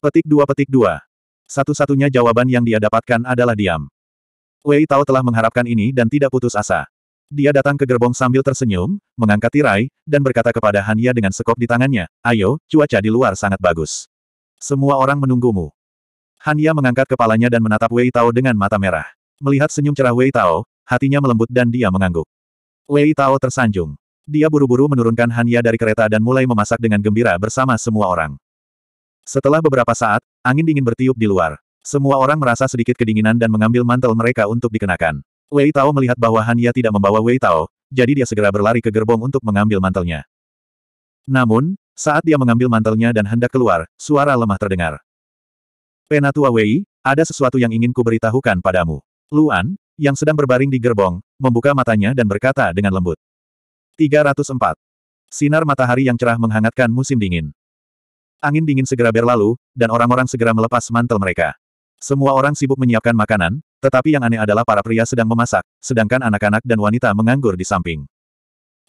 Petik dua petik dua. Satu-satunya jawaban yang dia dapatkan adalah diam. Wei Tao telah mengharapkan ini dan tidak putus asa. Dia datang ke gerbong sambil tersenyum, mengangkat tirai, dan berkata kepada Han Ya dengan sekop di tangannya, ayo, cuaca di luar sangat bagus. Semua orang menunggumu. Han Ya mengangkat kepalanya dan menatap Wei Tao dengan mata merah. Melihat senyum cerah Wei Tao, hatinya melembut dan dia mengangguk. Wei Tao tersanjung. Dia buru-buru menurunkan Hanya dari kereta dan mulai memasak dengan gembira bersama semua orang. Setelah beberapa saat, angin dingin bertiup di luar. Semua orang merasa sedikit kedinginan dan mengambil mantel mereka untuk dikenakan. Wei Tao melihat bahwa Hanya tidak membawa Wei Tao, jadi dia segera berlari ke gerbong untuk mengambil mantelnya. Namun, saat dia mengambil mantelnya dan hendak keluar, suara lemah terdengar. Penatua Wei, ada sesuatu yang ingin kuberitahukan padamu. Luan, yang sedang berbaring di gerbong, membuka matanya dan berkata dengan lembut. 304. Sinar matahari yang cerah menghangatkan musim dingin. Angin dingin segera berlalu, dan orang-orang segera melepas mantel mereka. Semua orang sibuk menyiapkan makanan, tetapi yang aneh adalah para pria sedang memasak, sedangkan anak-anak dan wanita menganggur di samping.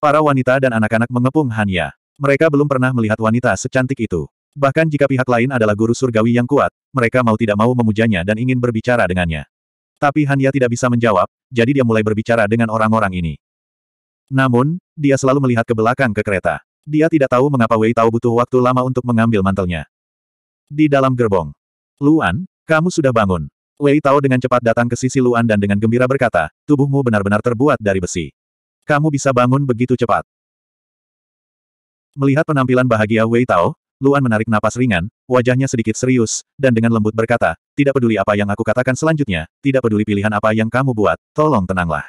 Para wanita dan anak-anak mengepung Hanya. Mereka belum pernah melihat wanita secantik itu. Bahkan jika pihak lain adalah guru surgawi yang kuat, mereka mau tidak mau memujanya dan ingin berbicara dengannya. Tapi Hanya tidak bisa menjawab, jadi dia mulai berbicara dengan orang-orang ini. Namun, dia selalu melihat ke belakang ke kereta. Dia tidak tahu mengapa Wei Tao butuh waktu lama untuk mengambil mantelnya. Di dalam gerbong. Luan, kamu sudah bangun. Wei Tao dengan cepat datang ke sisi Luan dan dengan gembira berkata, tubuhmu benar-benar terbuat dari besi. Kamu bisa bangun begitu cepat. Melihat penampilan bahagia Wei Tao, Luan menarik napas ringan, wajahnya sedikit serius, dan dengan lembut berkata, tidak peduli apa yang aku katakan selanjutnya, tidak peduli pilihan apa yang kamu buat, tolong tenanglah.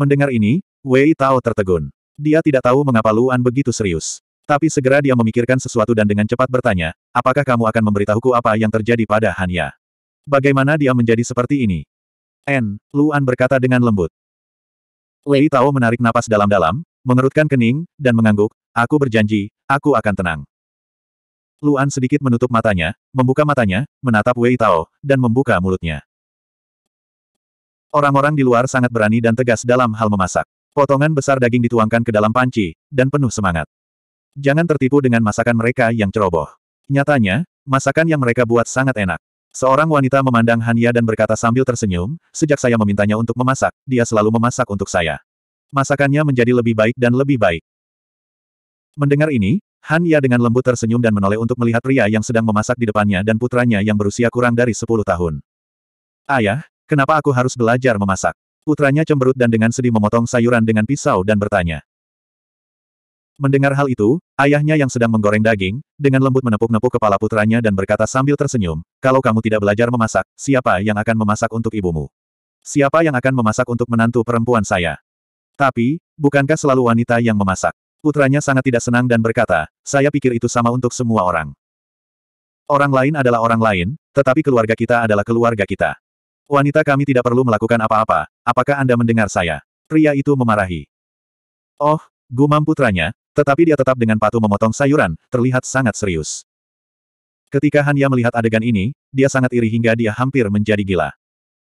Mendengar ini, Wei Tao tertegun. Dia tidak tahu mengapa Luan begitu serius. Tapi segera dia memikirkan sesuatu dan dengan cepat bertanya, apakah kamu akan memberitahuku apa yang terjadi pada Hanya? Bagaimana dia menjadi seperti ini? N, Luan berkata dengan lembut. Wei Tao menarik napas dalam-dalam, mengerutkan kening, dan mengangguk, aku berjanji, aku akan tenang. Luan sedikit menutup matanya, membuka matanya, menatap Wei Tao, dan membuka mulutnya. Orang-orang di luar sangat berani dan tegas dalam hal memasak. Potongan besar daging dituangkan ke dalam panci, dan penuh semangat. Jangan tertipu dengan masakan mereka yang ceroboh. Nyatanya, masakan yang mereka buat sangat enak. Seorang wanita memandang Hania dan berkata sambil tersenyum, sejak saya memintanya untuk memasak, dia selalu memasak untuk saya. Masakannya menjadi lebih baik dan lebih baik. Mendengar ini, Han Ya dengan lembut tersenyum dan menoleh untuk melihat pria yang sedang memasak di depannya dan putranya yang berusia kurang dari 10 tahun. Ayah, kenapa aku harus belajar memasak? Putranya cemberut dan dengan sedih memotong sayuran dengan pisau dan bertanya. Mendengar hal itu, ayahnya yang sedang menggoreng daging, dengan lembut menepuk-nepuk kepala putranya dan berkata sambil tersenyum, kalau kamu tidak belajar memasak, siapa yang akan memasak untuk ibumu? Siapa yang akan memasak untuk menantu perempuan saya? Tapi, bukankah selalu wanita yang memasak? Putranya sangat tidak senang dan berkata, saya pikir itu sama untuk semua orang. Orang lain adalah orang lain, tetapi keluarga kita adalah keluarga kita. Wanita kami tidak perlu melakukan apa-apa, apakah Anda mendengar saya? Pria itu memarahi. Oh, gumam putranya, tetapi dia tetap dengan patuh memotong sayuran, terlihat sangat serius. Ketika Hanya melihat adegan ini, dia sangat iri hingga dia hampir menjadi gila.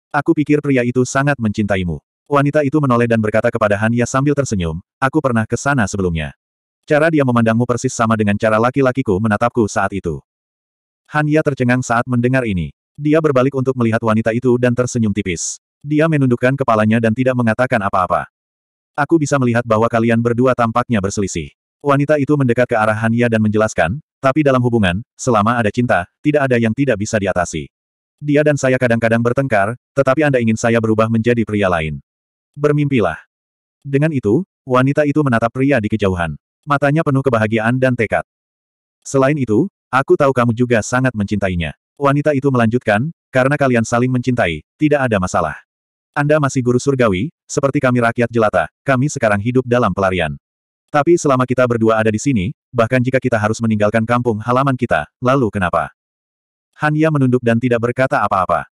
Aku pikir pria itu sangat mencintaimu. Wanita itu menoleh dan berkata kepada Hanya sambil tersenyum, aku pernah ke sana sebelumnya. Cara dia memandangmu persis sama dengan cara laki-lakiku menatapku saat itu. Hanya tercengang saat mendengar ini. Dia berbalik untuk melihat wanita itu dan tersenyum tipis. Dia menundukkan kepalanya dan tidak mengatakan apa-apa. Aku bisa melihat bahwa kalian berdua tampaknya berselisih. Wanita itu mendekat ke arah Hanya dan menjelaskan, tapi dalam hubungan, selama ada cinta, tidak ada yang tidak bisa diatasi. Dia dan saya kadang-kadang bertengkar, tetapi Anda ingin saya berubah menjadi pria lain. Bermimpilah. Dengan itu, wanita itu menatap pria di kejauhan. Matanya penuh kebahagiaan dan tekad. Selain itu, aku tahu kamu juga sangat mencintainya. Wanita itu melanjutkan, karena kalian saling mencintai, tidak ada masalah. Anda masih guru surgawi, seperti kami rakyat jelata, kami sekarang hidup dalam pelarian. Tapi selama kita berdua ada di sini, bahkan jika kita harus meninggalkan kampung halaman kita, lalu kenapa? Hanya menunduk dan tidak berkata apa-apa.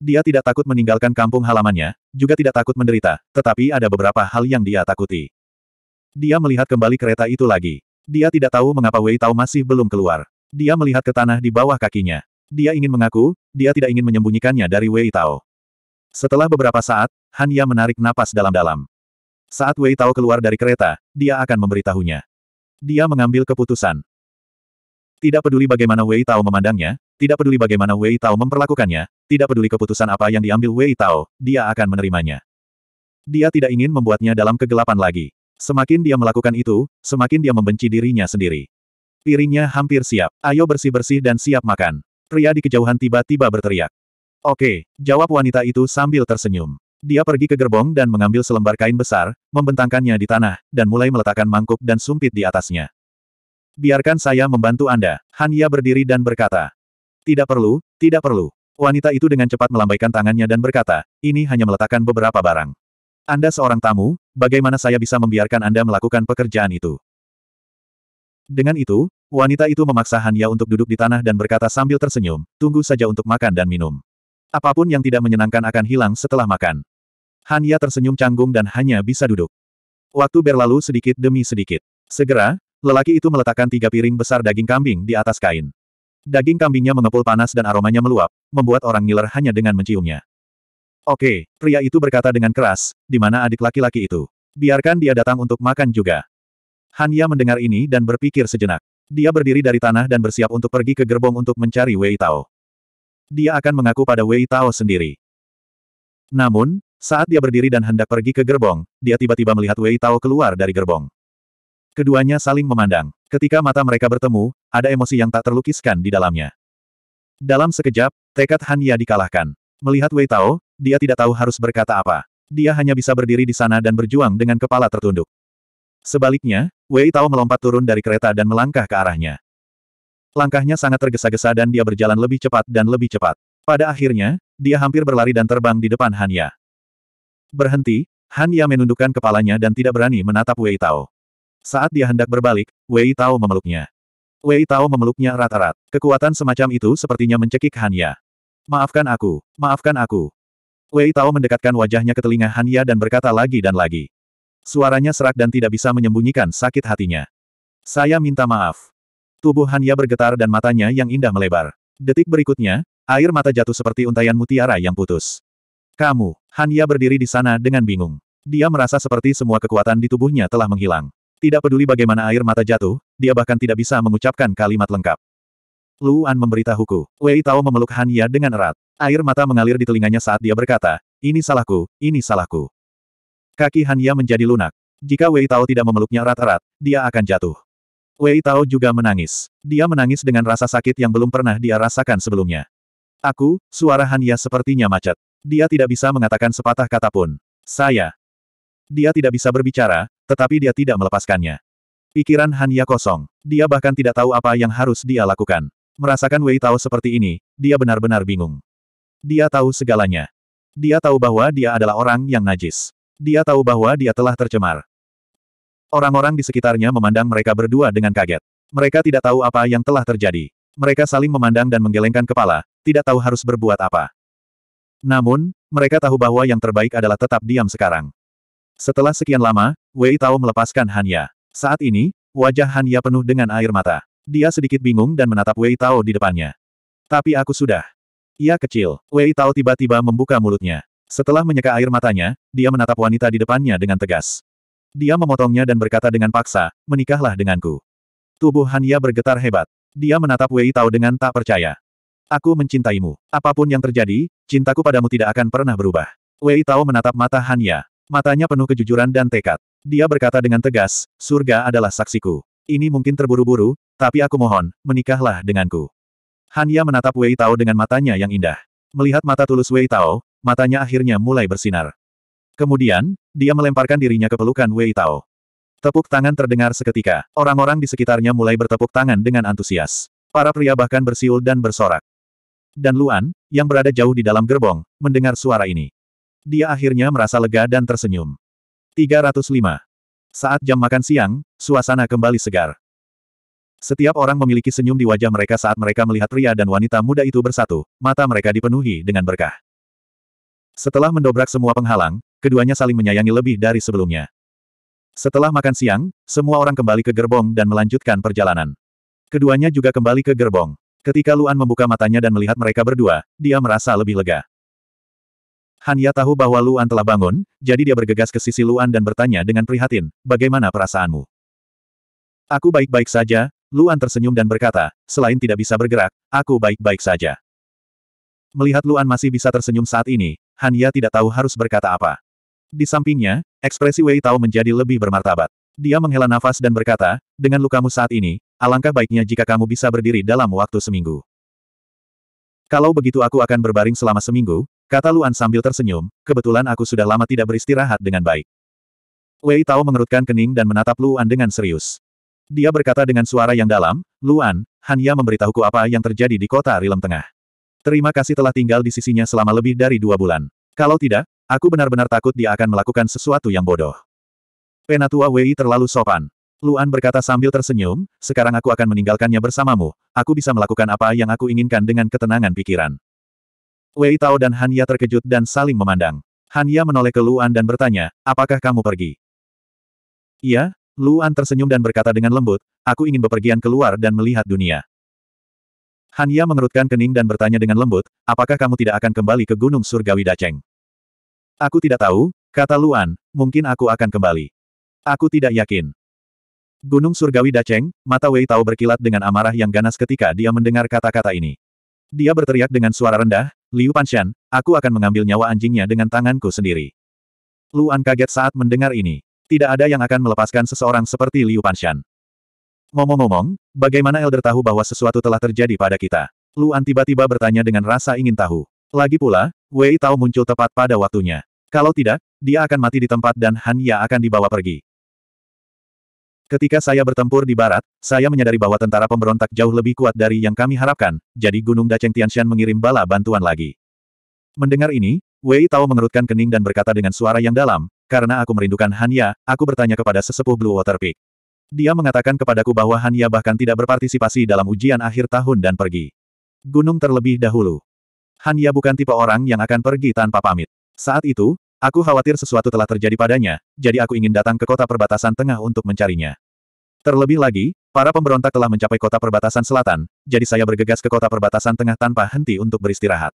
Dia tidak takut meninggalkan kampung halamannya, juga tidak takut menderita, tetapi ada beberapa hal yang dia takuti. Dia melihat kembali kereta itu lagi. Dia tidak tahu mengapa Wei Tao masih belum keluar. Dia melihat ke tanah di bawah kakinya. Dia ingin mengaku, dia tidak ingin menyembunyikannya dari Wei Tao. Setelah beberapa saat, Han Ya menarik napas dalam-dalam. Saat Wei Tao keluar dari kereta, dia akan memberitahunya. Dia mengambil keputusan. Tidak peduli bagaimana Wei Tao memandangnya, tidak peduli bagaimana Wei Tao memperlakukannya, tidak peduli keputusan apa yang diambil Wei Tao, dia akan menerimanya. Dia tidak ingin membuatnya dalam kegelapan lagi. Semakin dia melakukan itu, semakin dia membenci dirinya sendiri. Piringnya hampir siap. Ayo bersih-bersih dan siap makan. Pria di kejauhan tiba-tiba berteriak. Oke, jawab wanita itu sambil tersenyum. Dia pergi ke gerbong dan mengambil selembar kain besar, membentangkannya di tanah, dan mulai meletakkan mangkuk dan sumpit di atasnya. Biarkan saya membantu Anda. Hanya berdiri dan berkata, tidak perlu, tidak perlu. Wanita itu dengan cepat melambaikan tangannya dan berkata, ini hanya meletakkan beberapa barang. Anda seorang tamu, bagaimana saya bisa membiarkan Anda melakukan pekerjaan itu? Dengan itu, wanita itu memaksa Hanya untuk duduk di tanah dan berkata sambil tersenyum, tunggu saja untuk makan dan minum. Apapun yang tidak menyenangkan akan hilang setelah makan. Hanya tersenyum canggung dan hanya bisa duduk. Waktu berlalu sedikit demi sedikit. Segera, lelaki itu meletakkan tiga piring besar daging kambing di atas kain. Daging kambingnya mengepul panas dan aromanya meluap, membuat orang ngiler hanya dengan menciumnya. Oke, pria itu berkata dengan keras, di mana adik laki-laki itu. Biarkan dia datang untuk makan juga. Hanya mendengar ini dan berpikir sejenak. Dia berdiri dari tanah dan bersiap untuk pergi ke gerbong untuk mencari Wei Tao. Dia akan mengaku pada Wei Tao sendiri. Namun, saat dia berdiri dan hendak pergi ke gerbong, dia tiba-tiba melihat Wei Tao keluar dari gerbong. Keduanya saling memandang. Ketika mata mereka bertemu, ada emosi yang tak terlukiskan di dalamnya. Dalam sekejap, tekad Han Ya dikalahkan. Melihat Wei Tao, dia tidak tahu harus berkata apa. Dia hanya bisa berdiri di sana dan berjuang dengan kepala tertunduk. Sebaliknya, Wei Tao melompat turun dari kereta dan melangkah ke arahnya. Langkahnya sangat tergesa-gesa dan dia berjalan lebih cepat dan lebih cepat. Pada akhirnya, dia hampir berlari dan terbang di depan Han Ya. Berhenti, Han Ya menundukkan kepalanya dan tidak berani menatap Wei Tao. Saat dia hendak berbalik, Wei Tao memeluknya. Wei Tao memeluknya rata erat Kekuatan semacam itu sepertinya mencekik Hanya. Maafkan aku, maafkan aku. Wei Tao mendekatkan wajahnya ke telinga Hanya dan berkata lagi dan lagi. Suaranya serak dan tidak bisa menyembunyikan sakit hatinya. Saya minta maaf. Tubuh Hanya bergetar dan matanya yang indah melebar. Detik berikutnya, air mata jatuh seperti untaian mutiara yang putus. Kamu, Hanya berdiri di sana dengan bingung. Dia merasa seperti semua kekuatan di tubuhnya telah menghilang. Tidak peduli bagaimana air mata jatuh, dia bahkan tidak bisa mengucapkan kalimat lengkap. Luan memberitahuku. Wei Tao memeluk Han Ya dengan erat. Air mata mengalir di telinganya saat dia berkata, ini salahku, ini salahku. Kaki Han Ya menjadi lunak. Jika Wei Tao tidak memeluknya erat-erat, dia akan jatuh. Wei Tao juga menangis. Dia menangis dengan rasa sakit yang belum pernah dia rasakan sebelumnya. Aku, suara Hania sepertinya macet. Dia tidak bisa mengatakan sepatah kata pun. Saya. Dia tidak bisa berbicara, tetapi dia tidak melepaskannya. Pikiran Hanya kosong. Dia bahkan tidak tahu apa yang harus dia lakukan. Merasakan Wei Tao seperti ini, dia benar-benar bingung. Dia tahu segalanya. Dia tahu bahwa dia adalah orang yang najis. Dia tahu bahwa dia telah tercemar. Orang-orang di sekitarnya memandang mereka berdua dengan kaget. Mereka tidak tahu apa yang telah terjadi. Mereka saling memandang dan menggelengkan kepala, tidak tahu harus berbuat apa. Namun, mereka tahu bahwa yang terbaik adalah tetap diam sekarang. Setelah sekian lama, Wei Tao melepaskan Hanya. Saat ini, wajah Hanya penuh dengan air mata. Dia sedikit bingung dan menatap Wei Tao di depannya. Tapi aku sudah. Ia kecil, Wei Tao tiba-tiba membuka mulutnya. Setelah menyeka air matanya, dia menatap wanita di depannya dengan tegas. Dia memotongnya dan berkata dengan paksa, menikahlah denganku. Tubuh Hania ya bergetar hebat. Dia menatap Wei Tao dengan tak percaya. Aku mencintaimu. Apapun yang terjadi, cintaku padamu tidak akan pernah berubah. Wei Tao menatap mata Hania. Ya. Matanya penuh kejujuran dan tekad. Dia berkata dengan tegas, surga adalah saksiku. Ini mungkin terburu-buru, tapi aku mohon, menikahlah denganku. Hanya menatap Wei Tao dengan matanya yang indah. Melihat mata tulus Wei Tao, matanya akhirnya mulai bersinar. Kemudian, dia melemparkan dirinya ke pelukan Wei Tao. Tepuk tangan terdengar seketika. Orang-orang di sekitarnya mulai bertepuk tangan dengan antusias. Para pria bahkan bersiul dan bersorak. Dan Luan, yang berada jauh di dalam gerbong, mendengar suara ini. Dia akhirnya merasa lega dan tersenyum. 305. Saat jam makan siang, suasana kembali segar. Setiap orang memiliki senyum di wajah mereka saat mereka melihat pria dan wanita muda itu bersatu, mata mereka dipenuhi dengan berkah. Setelah mendobrak semua penghalang, keduanya saling menyayangi lebih dari sebelumnya. Setelah makan siang, semua orang kembali ke gerbong dan melanjutkan perjalanan. Keduanya juga kembali ke gerbong. Ketika Luan membuka matanya dan melihat mereka berdua, dia merasa lebih lega. Hanya tahu bahwa Luan telah bangun, jadi dia bergegas ke sisi Luan dan bertanya dengan prihatin, bagaimana perasaanmu? Aku baik-baik saja, Luan tersenyum dan berkata, selain tidak bisa bergerak, aku baik-baik saja. Melihat Luan masih bisa tersenyum saat ini, Hanya tidak tahu harus berkata apa. Di sampingnya, ekspresi Wei Tao menjadi lebih bermartabat. Dia menghela nafas dan berkata, dengan lukamu saat ini, alangkah baiknya jika kamu bisa berdiri dalam waktu seminggu. Kalau begitu aku akan berbaring selama seminggu, Kata Luan sambil tersenyum, kebetulan aku sudah lama tidak beristirahat dengan baik. Wei Tao mengerutkan kening dan menatap Luan dengan serius. Dia berkata dengan suara yang dalam, Luan, Hanya memberitahuku apa yang terjadi di kota Rilem Tengah. Terima kasih telah tinggal di sisinya selama lebih dari dua bulan. Kalau tidak, aku benar-benar takut dia akan melakukan sesuatu yang bodoh. Penatua Wei terlalu sopan. Luan berkata sambil tersenyum, sekarang aku akan meninggalkannya bersamamu, aku bisa melakukan apa yang aku inginkan dengan ketenangan pikiran. Wei Tao dan Ya terkejut dan saling memandang. Ya menoleh ke Luan dan bertanya, apakah kamu pergi? Iya, Luan tersenyum dan berkata dengan lembut, aku ingin bepergian keluar dan melihat dunia. Ya mengerutkan kening dan bertanya dengan lembut, apakah kamu tidak akan kembali ke Gunung Surgawi Daceng? Aku tidak tahu, kata Luan, mungkin aku akan kembali. Aku tidak yakin. Gunung Surgawi Daceng, mata Wei Tao berkilat dengan amarah yang ganas ketika dia mendengar kata-kata ini. Dia berteriak dengan suara rendah, Liu Panshan, aku akan mengambil nyawa anjingnya dengan tanganku sendiri. Luan kaget saat mendengar ini. Tidak ada yang akan melepaskan seseorang seperti Liu Panshan. Ngomong-ngomong, bagaimana Elder tahu bahwa sesuatu telah terjadi pada kita? Luan tiba-tiba bertanya dengan rasa ingin tahu. Lagi pula, Wei Tao muncul tepat pada waktunya. Kalau tidak, dia akan mati di tempat dan Han Ya akan dibawa pergi. Ketika saya bertempur di barat, saya menyadari bahwa tentara pemberontak jauh lebih kuat dari yang kami harapkan, jadi Gunung Daceng Tianshan mengirim bala bantuan lagi. Mendengar ini, Wei Tao mengerutkan kening dan berkata dengan suara yang dalam, karena aku merindukan Hanya, aku bertanya kepada sesepuh Blue Water Peak. Dia mengatakan kepadaku bahwa Hanya bahkan tidak berpartisipasi dalam ujian akhir tahun dan pergi. Gunung terlebih dahulu. Hanya bukan tipe orang yang akan pergi tanpa pamit. Saat itu, Aku khawatir sesuatu telah terjadi padanya, jadi aku ingin datang ke kota perbatasan tengah untuk mencarinya. Terlebih lagi, para pemberontak telah mencapai kota perbatasan selatan, jadi saya bergegas ke kota perbatasan tengah tanpa henti untuk beristirahat.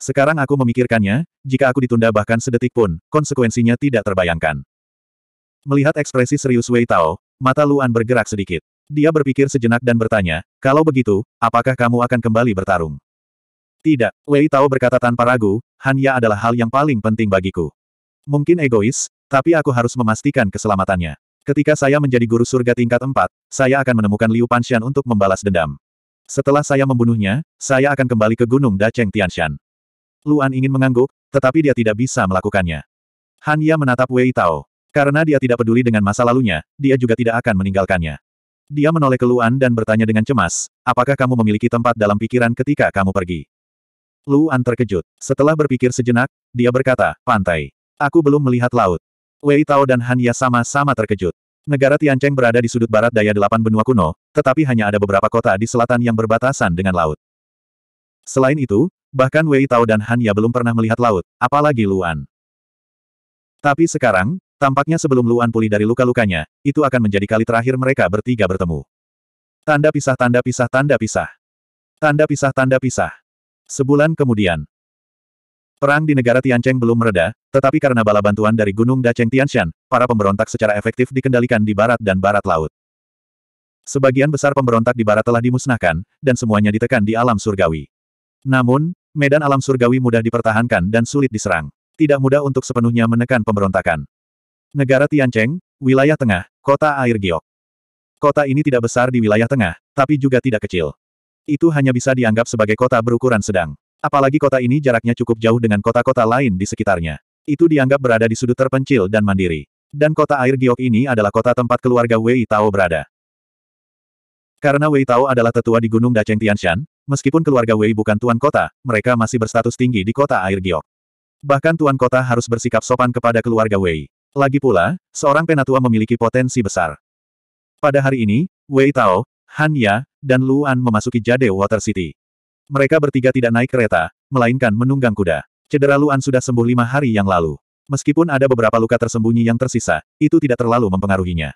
Sekarang aku memikirkannya, jika aku ditunda bahkan sedetik pun, konsekuensinya tidak terbayangkan. Melihat ekspresi serius Wei Tao, mata Luan bergerak sedikit. Dia berpikir sejenak dan bertanya, kalau begitu, apakah kamu akan kembali bertarung? Tidak, Wei Tao berkata tanpa ragu, Hanya adalah hal yang paling penting bagiku. Mungkin egois, tapi aku harus memastikan keselamatannya. Ketika saya menjadi guru surga tingkat 4, saya akan menemukan Liu Panshan untuk membalas dendam. Setelah saya membunuhnya, saya akan kembali ke Gunung Dacheng Tianshan. Luan ingin mengangguk, tetapi dia tidak bisa melakukannya. Han Ya menatap Wei Tao. Karena dia tidak peduli dengan masa lalunya, dia juga tidak akan meninggalkannya. Dia menoleh ke Luan dan bertanya dengan cemas, apakah kamu memiliki tempat dalam pikiran ketika kamu pergi? Luan terkejut. Setelah berpikir sejenak, dia berkata, pantai. Aku belum melihat laut. Wei Tao dan Han Ya sama-sama terkejut. Negara Tiancheng berada di sudut barat daya delapan benua kuno, tetapi hanya ada beberapa kota di selatan yang berbatasan dengan laut. Selain itu, bahkan Wei Tao dan Han Ya belum pernah melihat laut, apalagi Luan. Tapi sekarang, tampaknya sebelum Luan pulih dari luka-lukanya, itu akan menjadi kali terakhir mereka bertiga bertemu. Tanda pisah tanda pisah tanda pisah. Tanda pisah tanda pisah. Sebulan kemudian, Perang di negara Tiancheng belum mereda, tetapi karena bala bantuan dari Gunung Dacheng Tianshan, para pemberontak secara efektif dikendalikan di barat dan barat laut. Sebagian besar pemberontak di barat telah dimusnahkan, dan semuanya ditekan di alam surgawi. Namun, medan alam surgawi mudah dipertahankan dan sulit diserang. Tidak mudah untuk sepenuhnya menekan pemberontakan. Negara Tiancheng, wilayah tengah, kota air giok. Kota ini tidak besar di wilayah tengah, tapi juga tidak kecil. Itu hanya bisa dianggap sebagai kota berukuran sedang. Apalagi kota ini jaraknya cukup jauh dengan kota-kota lain di sekitarnya. Itu dianggap berada di sudut terpencil dan mandiri. Dan kota air giok ini adalah kota tempat keluarga Wei Tao berada. Karena Wei Tao adalah tetua di Gunung Daceng Tianshan, meskipun keluarga Wei bukan tuan kota, mereka masih berstatus tinggi di kota air giok. Bahkan tuan kota harus bersikap sopan kepada keluarga Wei. Lagi pula, seorang penatua memiliki potensi besar. Pada hari ini, Wei Tao, Han Ya, dan Luan memasuki Jade Water City. Mereka bertiga tidak naik kereta, melainkan menunggang kuda. Cedera Luan sudah sembuh lima hari yang lalu. Meskipun ada beberapa luka tersembunyi yang tersisa, itu tidak terlalu mempengaruhinya.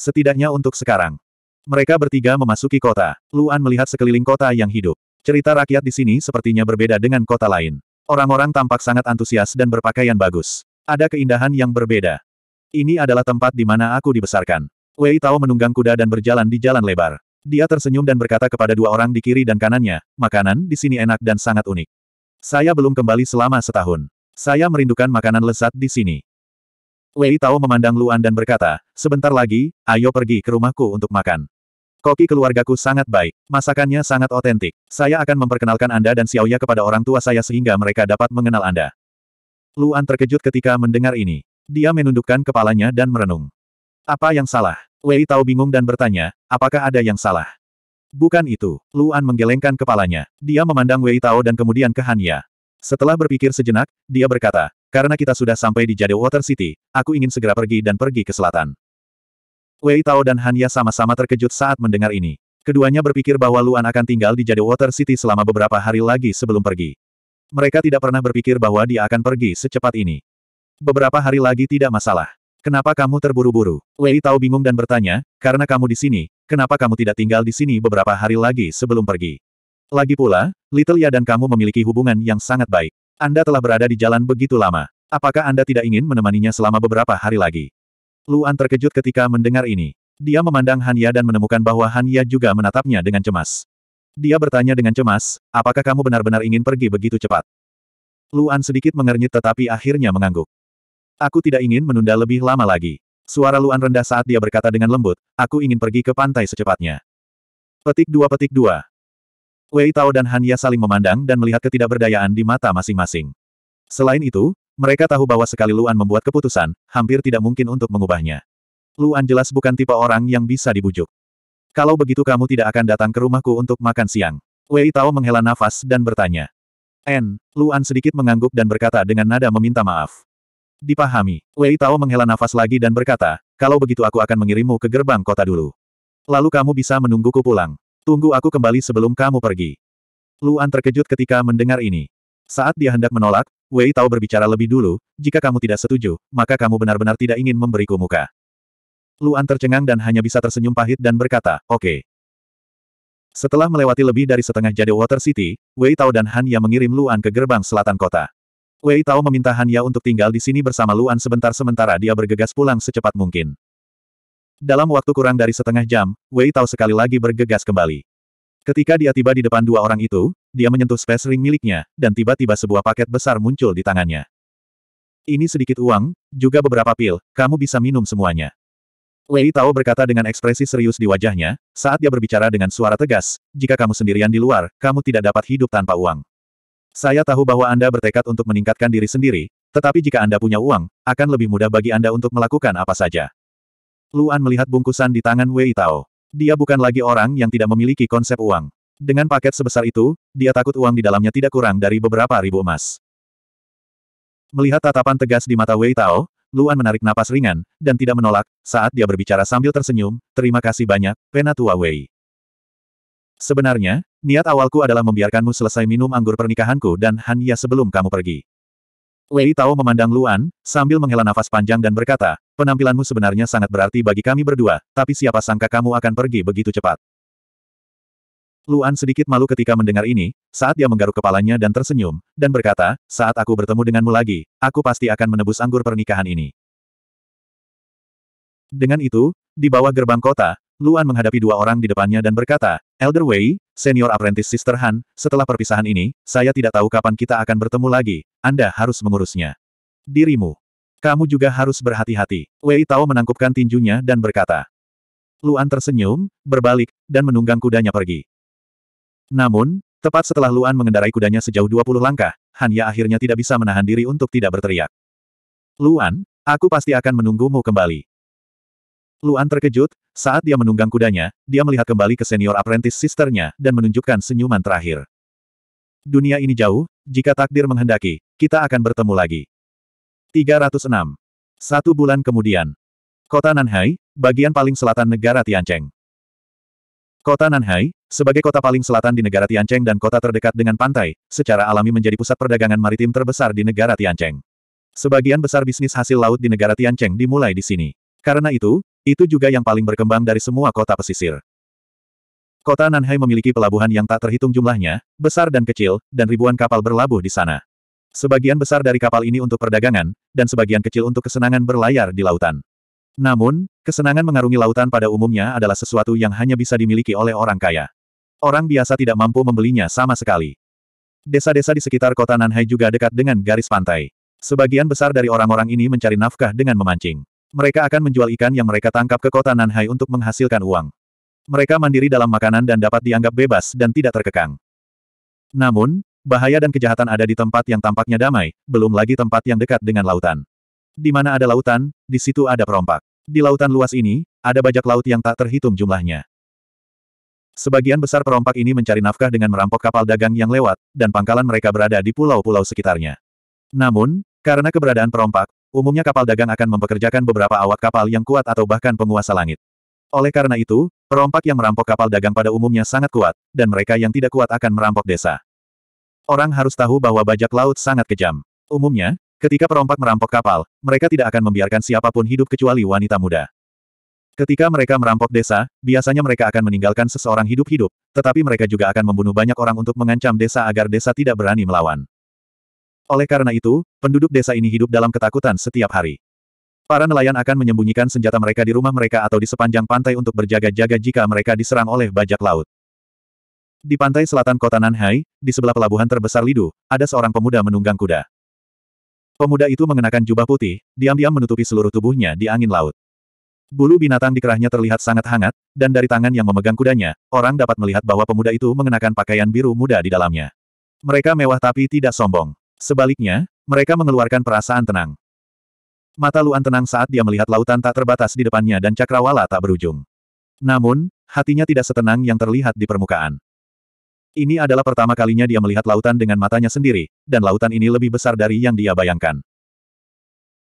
Setidaknya untuk sekarang. Mereka bertiga memasuki kota. Luan melihat sekeliling kota yang hidup. Cerita rakyat di sini sepertinya berbeda dengan kota lain. Orang-orang tampak sangat antusias dan berpakaian bagus. Ada keindahan yang berbeda. Ini adalah tempat di mana aku dibesarkan. Wei Tao menunggang kuda dan berjalan di jalan lebar. Dia tersenyum dan berkata kepada dua orang di kiri dan kanannya, makanan di sini enak dan sangat unik. Saya belum kembali selama setahun. Saya merindukan makanan lezat di sini. Wei Tao memandang Luan dan berkata, sebentar lagi, ayo pergi ke rumahku untuk makan. Koki keluargaku sangat baik. Masakannya sangat otentik. Saya akan memperkenalkan Anda dan Xiaoya kepada orang tua saya sehingga mereka dapat mengenal Anda. Luan terkejut ketika mendengar ini. Dia menundukkan kepalanya dan merenung. Apa yang salah? Wei Tao bingung dan bertanya, apakah ada yang salah? Bukan itu. Luan menggelengkan kepalanya. Dia memandang Wei Tao dan kemudian ke Hanya. Setelah berpikir sejenak, dia berkata, karena kita sudah sampai di Jade Water City, aku ingin segera pergi dan pergi ke selatan. Wei Tao dan Hanya sama-sama terkejut saat mendengar ini. Keduanya berpikir bahwa Luan akan tinggal di Jade Water City selama beberapa hari lagi sebelum pergi. Mereka tidak pernah berpikir bahwa dia akan pergi secepat ini. Beberapa hari lagi tidak masalah. Kenapa kamu terburu-buru? Wei Tao bingung dan bertanya, karena kamu di sini, kenapa kamu tidak tinggal di sini beberapa hari lagi sebelum pergi? Lagi pula, Little Ya dan kamu memiliki hubungan yang sangat baik. Anda telah berada di jalan begitu lama. Apakah Anda tidak ingin menemaninya selama beberapa hari lagi? Luan terkejut ketika mendengar ini. Dia memandang Ya dan menemukan bahwa Ya juga menatapnya dengan cemas. Dia bertanya dengan cemas, apakah kamu benar-benar ingin pergi begitu cepat? Luan sedikit mengernyit tetapi akhirnya mengangguk. Aku tidak ingin menunda lebih lama lagi. Suara Luan rendah saat dia berkata dengan lembut, aku ingin pergi ke pantai secepatnya. Petik dua petik dua. Wei Tao dan Han Ya saling memandang dan melihat ketidakberdayaan di mata masing-masing. Selain itu, mereka tahu bahwa sekali Luan membuat keputusan, hampir tidak mungkin untuk mengubahnya. Luan jelas bukan tipe orang yang bisa dibujuk. Kalau begitu kamu tidak akan datang ke rumahku untuk makan siang. Wei Tao menghela nafas dan bertanya. N, Luan sedikit mengangguk dan berkata dengan nada meminta maaf. Dipahami. Wei Tao menghela nafas lagi dan berkata, kalau begitu aku akan mengirimmu ke gerbang kota dulu. Lalu kamu bisa menungguku pulang. Tunggu aku kembali sebelum kamu pergi. Luan terkejut ketika mendengar ini. Saat dia hendak menolak, Wei Tao berbicara lebih dulu, jika kamu tidak setuju, maka kamu benar-benar tidak ingin memberiku muka. Luan tercengang dan hanya bisa tersenyum pahit dan berkata, oke. Okay. Setelah melewati lebih dari setengah jade Water City, Wei Tao dan Han Ya mengirim Luan ke gerbang selatan kota. Wei Tao meminta Hanya untuk tinggal di sini bersama Luan sebentar sementara dia bergegas pulang secepat mungkin. Dalam waktu kurang dari setengah jam, Wei Tao sekali lagi bergegas kembali. Ketika dia tiba di depan dua orang itu, dia menyentuh space ring miliknya, dan tiba-tiba sebuah paket besar muncul di tangannya. Ini sedikit uang, juga beberapa pil, kamu bisa minum semuanya. Wei Tao berkata dengan ekspresi serius di wajahnya, saat dia berbicara dengan suara tegas, jika kamu sendirian di luar, kamu tidak dapat hidup tanpa uang. Saya tahu bahwa Anda bertekad untuk meningkatkan diri sendiri, tetapi jika Anda punya uang, akan lebih mudah bagi Anda untuk melakukan apa saja. Luan melihat bungkusan di tangan Wei Tao. Dia bukan lagi orang yang tidak memiliki konsep uang. Dengan paket sebesar itu, dia takut uang di dalamnya tidak kurang dari beberapa ribu emas. Melihat tatapan tegas di mata Wei Tao, Luan menarik napas ringan, dan tidak menolak, saat dia berbicara sambil tersenyum, terima kasih banyak, penatua Wei. Sebenarnya, Niat awalku adalah membiarkanmu selesai minum anggur pernikahanku dan Hanya sebelum kamu pergi. Wei Tao memandang Luan, sambil menghela nafas panjang dan berkata, penampilanmu sebenarnya sangat berarti bagi kami berdua, tapi siapa sangka kamu akan pergi begitu cepat. Luan sedikit malu ketika mendengar ini, saat dia menggaruk kepalanya dan tersenyum, dan berkata, saat aku bertemu denganmu lagi, aku pasti akan menebus anggur pernikahan ini. Dengan itu, di bawah gerbang kota, Luan menghadapi dua orang di depannya dan berkata, Elder Wei, senior apprentice Sister Han, setelah perpisahan ini, saya tidak tahu kapan kita akan bertemu lagi, Anda harus mengurusnya. Dirimu. Kamu juga harus berhati-hati. Wei Tao menangkupkan tinjunya dan berkata. Luan tersenyum, berbalik, dan menunggang kudanya pergi. Namun, tepat setelah Luan mengendarai kudanya sejauh 20 langkah, Han ya akhirnya tidak bisa menahan diri untuk tidak berteriak. Luan, aku pasti akan menunggumu kembali. Luan terkejut, saat dia menunggang kudanya, dia melihat kembali ke senior apprentice sisternya, dan menunjukkan senyuman terakhir. Dunia ini jauh, jika takdir menghendaki, kita akan bertemu lagi. 306. Satu bulan kemudian. Kota Nanhai, bagian paling selatan negara Tiancheng. Kota Nanhai, sebagai kota paling selatan di negara Tiancheng dan kota terdekat dengan pantai, secara alami menjadi pusat perdagangan maritim terbesar di negara Tiancheng. Sebagian besar bisnis hasil laut di negara Tiancheng dimulai di sini. Karena itu, itu juga yang paling berkembang dari semua kota pesisir. Kota Nanhai memiliki pelabuhan yang tak terhitung jumlahnya, besar dan kecil, dan ribuan kapal berlabuh di sana. Sebagian besar dari kapal ini untuk perdagangan, dan sebagian kecil untuk kesenangan berlayar di lautan. Namun, kesenangan mengarungi lautan pada umumnya adalah sesuatu yang hanya bisa dimiliki oleh orang kaya. Orang biasa tidak mampu membelinya sama sekali. Desa-desa di sekitar kota Nanhai juga dekat dengan garis pantai. Sebagian besar dari orang-orang ini mencari nafkah dengan memancing. Mereka akan menjual ikan yang mereka tangkap ke kota Nanhai untuk menghasilkan uang. Mereka mandiri dalam makanan dan dapat dianggap bebas dan tidak terkekang. Namun, bahaya dan kejahatan ada di tempat yang tampaknya damai, belum lagi tempat yang dekat dengan lautan. Di mana ada lautan, di situ ada perompak. Di lautan luas ini, ada bajak laut yang tak terhitung jumlahnya. Sebagian besar perompak ini mencari nafkah dengan merampok kapal dagang yang lewat, dan pangkalan mereka berada di pulau-pulau sekitarnya. Namun, karena keberadaan perompak, Umumnya kapal dagang akan mempekerjakan beberapa awak kapal yang kuat atau bahkan penguasa langit. Oleh karena itu, perompak yang merampok kapal dagang pada umumnya sangat kuat, dan mereka yang tidak kuat akan merampok desa. Orang harus tahu bahwa bajak laut sangat kejam. Umumnya, ketika perompak merampok kapal, mereka tidak akan membiarkan siapapun hidup kecuali wanita muda. Ketika mereka merampok desa, biasanya mereka akan meninggalkan seseorang hidup-hidup, tetapi mereka juga akan membunuh banyak orang untuk mengancam desa agar desa tidak berani melawan. Oleh karena itu, penduduk desa ini hidup dalam ketakutan setiap hari. Para nelayan akan menyembunyikan senjata mereka di rumah mereka atau di sepanjang pantai untuk berjaga-jaga jika mereka diserang oleh bajak laut. Di pantai selatan kota Nanhai, di sebelah pelabuhan terbesar Lidu, ada seorang pemuda menunggang kuda. Pemuda itu mengenakan jubah putih, diam-diam menutupi seluruh tubuhnya di angin laut. Bulu binatang di kerahnya terlihat sangat hangat, dan dari tangan yang memegang kudanya, orang dapat melihat bahwa pemuda itu mengenakan pakaian biru muda di dalamnya. Mereka mewah tapi tidak sombong. Sebaliknya, mereka mengeluarkan perasaan tenang. Mata Luan tenang saat dia melihat lautan tak terbatas di depannya dan cakrawala tak berujung. Namun, hatinya tidak setenang yang terlihat di permukaan. Ini adalah pertama kalinya dia melihat lautan dengan matanya sendiri, dan lautan ini lebih besar dari yang dia bayangkan.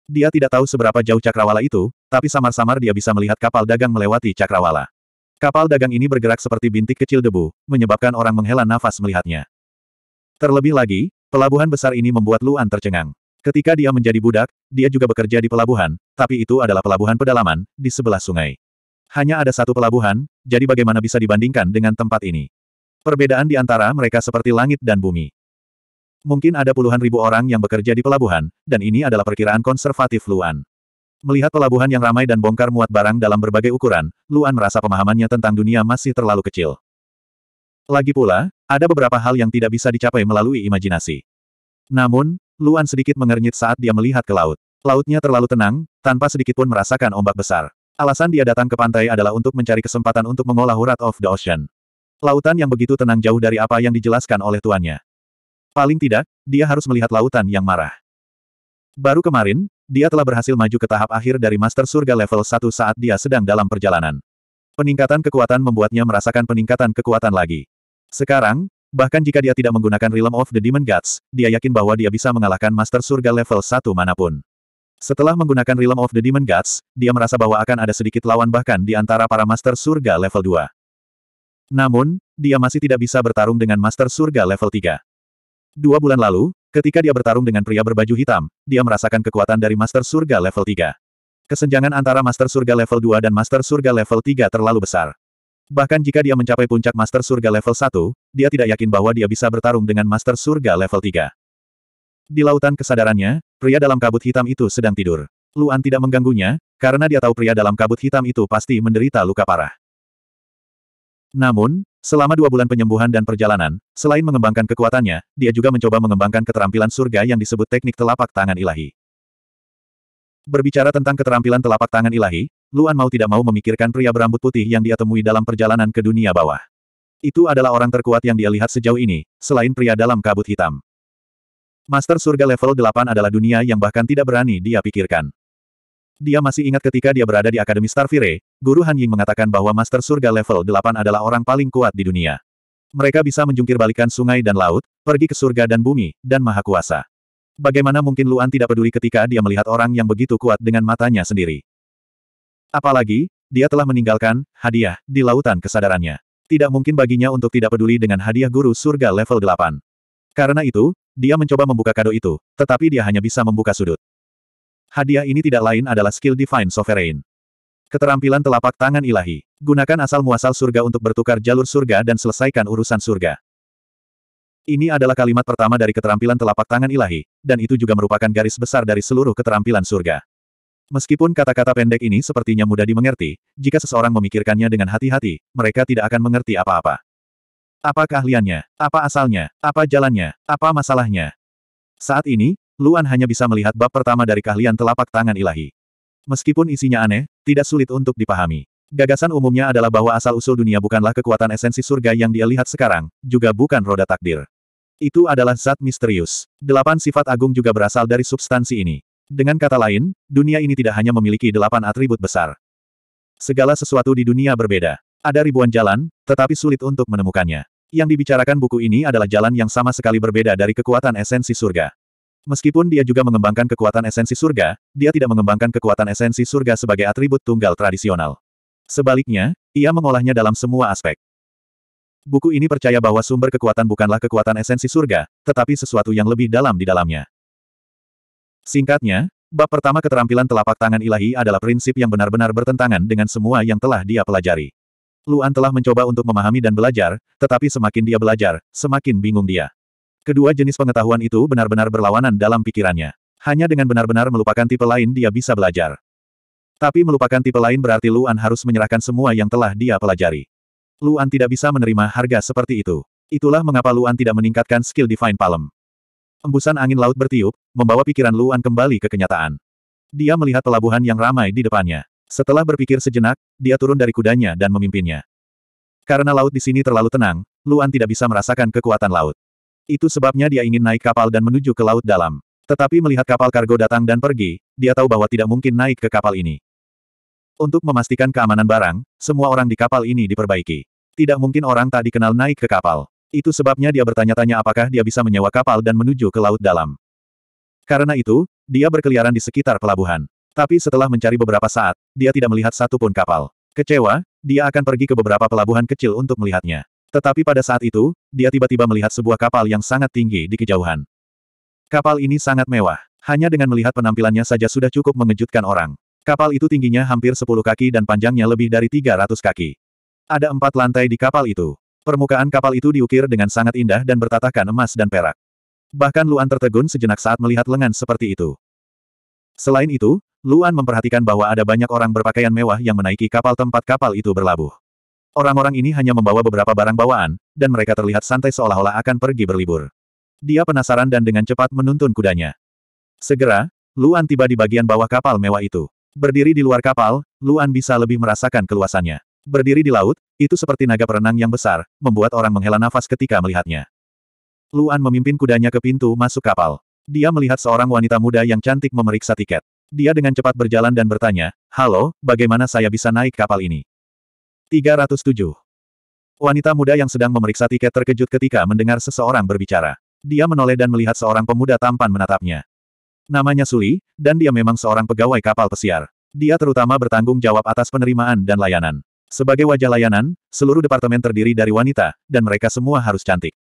Dia tidak tahu seberapa jauh cakrawala itu, tapi samar-samar dia bisa melihat kapal dagang melewati cakrawala. Kapal dagang ini bergerak seperti bintik kecil debu, menyebabkan orang menghela nafas melihatnya. Terlebih lagi, Pelabuhan besar ini membuat Luan tercengang. Ketika dia menjadi budak, dia juga bekerja di pelabuhan, tapi itu adalah pelabuhan pedalaman, di sebelah sungai. Hanya ada satu pelabuhan, jadi bagaimana bisa dibandingkan dengan tempat ini? Perbedaan di antara mereka seperti langit dan bumi. Mungkin ada puluhan ribu orang yang bekerja di pelabuhan, dan ini adalah perkiraan konservatif Luan. Melihat pelabuhan yang ramai dan bongkar muat barang dalam berbagai ukuran, Luan merasa pemahamannya tentang dunia masih terlalu kecil. Lagi pula, ada beberapa hal yang tidak bisa dicapai melalui imajinasi. Namun, Luan sedikit mengernyit saat dia melihat ke laut. Lautnya terlalu tenang, tanpa sedikitpun merasakan ombak besar. Alasan dia datang ke pantai adalah untuk mencari kesempatan untuk mengolah urat of the Ocean. Lautan yang begitu tenang jauh dari apa yang dijelaskan oleh tuannya. Paling tidak, dia harus melihat lautan yang marah. Baru kemarin, dia telah berhasil maju ke tahap akhir dari Master Surga level 1 saat dia sedang dalam perjalanan. Peningkatan kekuatan membuatnya merasakan peningkatan kekuatan lagi. Sekarang, bahkan jika dia tidak menggunakan Realm of the Demon Gods, dia yakin bahwa dia bisa mengalahkan Master Surga level 1 manapun. Setelah menggunakan Realm of the Demon Gods, dia merasa bahwa akan ada sedikit lawan bahkan di antara para Master Surga level 2. Namun, dia masih tidak bisa bertarung dengan Master Surga level 3. Dua bulan lalu, ketika dia bertarung dengan pria berbaju hitam, dia merasakan kekuatan dari Master Surga level 3. Kesenjangan antara Master Surga level 2 dan Master Surga level 3 terlalu besar. Bahkan jika dia mencapai puncak Master Surga level 1, dia tidak yakin bahwa dia bisa bertarung dengan Master Surga level 3. Di lautan kesadarannya, pria dalam kabut hitam itu sedang tidur. Luan tidak mengganggunya, karena dia tahu pria dalam kabut hitam itu pasti menderita luka parah. Namun, selama dua bulan penyembuhan dan perjalanan, selain mengembangkan kekuatannya, dia juga mencoba mengembangkan keterampilan surga yang disebut teknik telapak tangan ilahi. Berbicara tentang keterampilan telapak tangan ilahi, Luan mau tidak mau memikirkan pria berambut putih yang dia temui dalam perjalanan ke dunia bawah. Itu adalah orang terkuat yang dia lihat sejauh ini, selain pria dalam kabut hitam. Master surga level 8 adalah dunia yang bahkan tidak berani dia pikirkan. Dia masih ingat ketika dia berada di Akademi Starfire, Guru Han Ying mengatakan bahwa Master surga level 8 adalah orang paling kuat di dunia. Mereka bisa menjungkir sungai dan laut, pergi ke surga dan bumi, dan maha kuasa. Bagaimana mungkin Luan tidak peduli ketika dia melihat orang yang begitu kuat dengan matanya sendiri? Apalagi, dia telah meninggalkan hadiah di lautan kesadarannya. Tidak mungkin baginya untuk tidak peduli dengan hadiah guru surga level 8. Karena itu, dia mencoba membuka kado itu, tetapi dia hanya bisa membuka sudut. Hadiah ini tidak lain adalah skill Divine Sovereign. Keterampilan telapak tangan ilahi. Gunakan asal-muasal surga untuk bertukar jalur surga dan selesaikan urusan surga. Ini adalah kalimat pertama dari keterampilan telapak tangan ilahi, dan itu juga merupakan garis besar dari seluruh keterampilan surga. Meskipun kata-kata pendek ini sepertinya mudah dimengerti, jika seseorang memikirkannya dengan hati-hati, mereka tidak akan mengerti apa-apa. Apa keahliannya? Apa asalnya? Apa jalannya? Apa masalahnya? Saat ini, Luan hanya bisa melihat bab pertama dari keahlian telapak tangan ilahi. Meskipun isinya aneh, tidak sulit untuk dipahami. Gagasan umumnya adalah bahwa asal-usul dunia bukanlah kekuatan esensi surga yang dia lihat sekarang, juga bukan roda takdir. Itu adalah zat misterius. Delapan sifat agung juga berasal dari substansi ini. Dengan kata lain, dunia ini tidak hanya memiliki delapan atribut besar. Segala sesuatu di dunia berbeda. Ada ribuan jalan, tetapi sulit untuk menemukannya. Yang dibicarakan buku ini adalah jalan yang sama sekali berbeda dari kekuatan esensi surga. Meskipun dia juga mengembangkan kekuatan esensi surga, dia tidak mengembangkan kekuatan esensi surga sebagai atribut tunggal tradisional. Sebaliknya, ia mengolahnya dalam semua aspek. Buku ini percaya bahwa sumber kekuatan bukanlah kekuatan esensi surga, tetapi sesuatu yang lebih dalam di dalamnya. Singkatnya, bab pertama keterampilan telapak tangan ilahi adalah prinsip yang benar-benar bertentangan dengan semua yang telah dia pelajari. Luan telah mencoba untuk memahami dan belajar, tetapi semakin dia belajar, semakin bingung dia. Kedua jenis pengetahuan itu benar-benar berlawanan dalam pikirannya. Hanya dengan benar-benar melupakan tipe lain dia bisa belajar. Tapi melupakan tipe lain berarti Luan harus menyerahkan semua yang telah dia pelajari. Luan tidak bisa menerima harga seperti itu. Itulah mengapa Luan tidak meningkatkan skill Divine Palm. Embusan angin laut bertiup, membawa pikiran Luan kembali ke kenyataan. Dia melihat pelabuhan yang ramai di depannya. Setelah berpikir sejenak, dia turun dari kudanya dan memimpinnya. Karena laut di sini terlalu tenang, Luan tidak bisa merasakan kekuatan laut. Itu sebabnya dia ingin naik kapal dan menuju ke laut dalam. Tetapi melihat kapal kargo datang dan pergi, dia tahu bahwa tidak mungkin naik ke kapal ini. Untuk memastikan keamanan barang, semua orang di kapal ini diperbaiki. Tidak mungkin orang tak dikenal naik ke kapal. Itu sebabnya dia bertanya-tanya apakah dia bisa menyewa kapal dan menuju ke laut dalam. Karena itu, dia berkeliaran di sekitar pelabuhan. Tapi setelah mencari beberapa saat, dia tidak melihat satupun kapal. Kecewa, dia akan pergi ke beberapa pelabuhan kecil untuk melihatnya. Tetapi pada saat itu, dia tiba-tiba melihat sebuah kapal yang sangat tinggi di kejauhan. Kapal ini sangat mewah. Hanya dengan melihat penampilannya saja sudah cukup mengejutkan orang. Kapal itu tingginya hampir 10 kaki dan panjangnya lebih dari 300 kaki. Ada empat lantai di kapal itu. Permukaan kapal itu diukir dengan sangat indah dan bertatahkan emas dan perak. Bahkan Luan tertegun sejenak saat melihat lengan seperti itu. Selain itu, Luan memperhatikan bahwa ada banyak orang berpakaian mewah yang menaiki kapal tempat kapal itu berlabuh. Orang-orang ini hanya membawa beberapa barang bawaan, dan mereka terlihat santai seolah-olah akan pergi berlibur. Dia penasaran dan dengan cepat menuntun kudanya. Segera, Luan tiba di bagian bawah kapal mewah itu. Berdiri di luar kapal, Luan bisa lebih merasakan keluasannya. Berdiri di laut, itu seperti naga perenang yang besar, membuat orang menghela nafas ketika melihatnya. Luan memimpin kudanya ke pintu masuk kapal. Dia melihat seorang wanita muda yang cantik memeriksa tiket. Dia dengan cepat berjalan dan bertanya, Halo, bagaimana saya bisa naik kapal ini? 307. Wanita muda yang sedang memeriksa tiket terkejut ketika mendengar seseorang berbicara. Dia menoleh dan melihat seorang pemuda tampan menatapnya. Namanya Suli, dan dia memang seorang pegawai kapal pesiar. Dia terutama bertanggung jawab atas penerimaan dan layanan. Sebagai wajah layanan, seluruh departemen terdiri dari wanita, dan mereka semua harus cantik.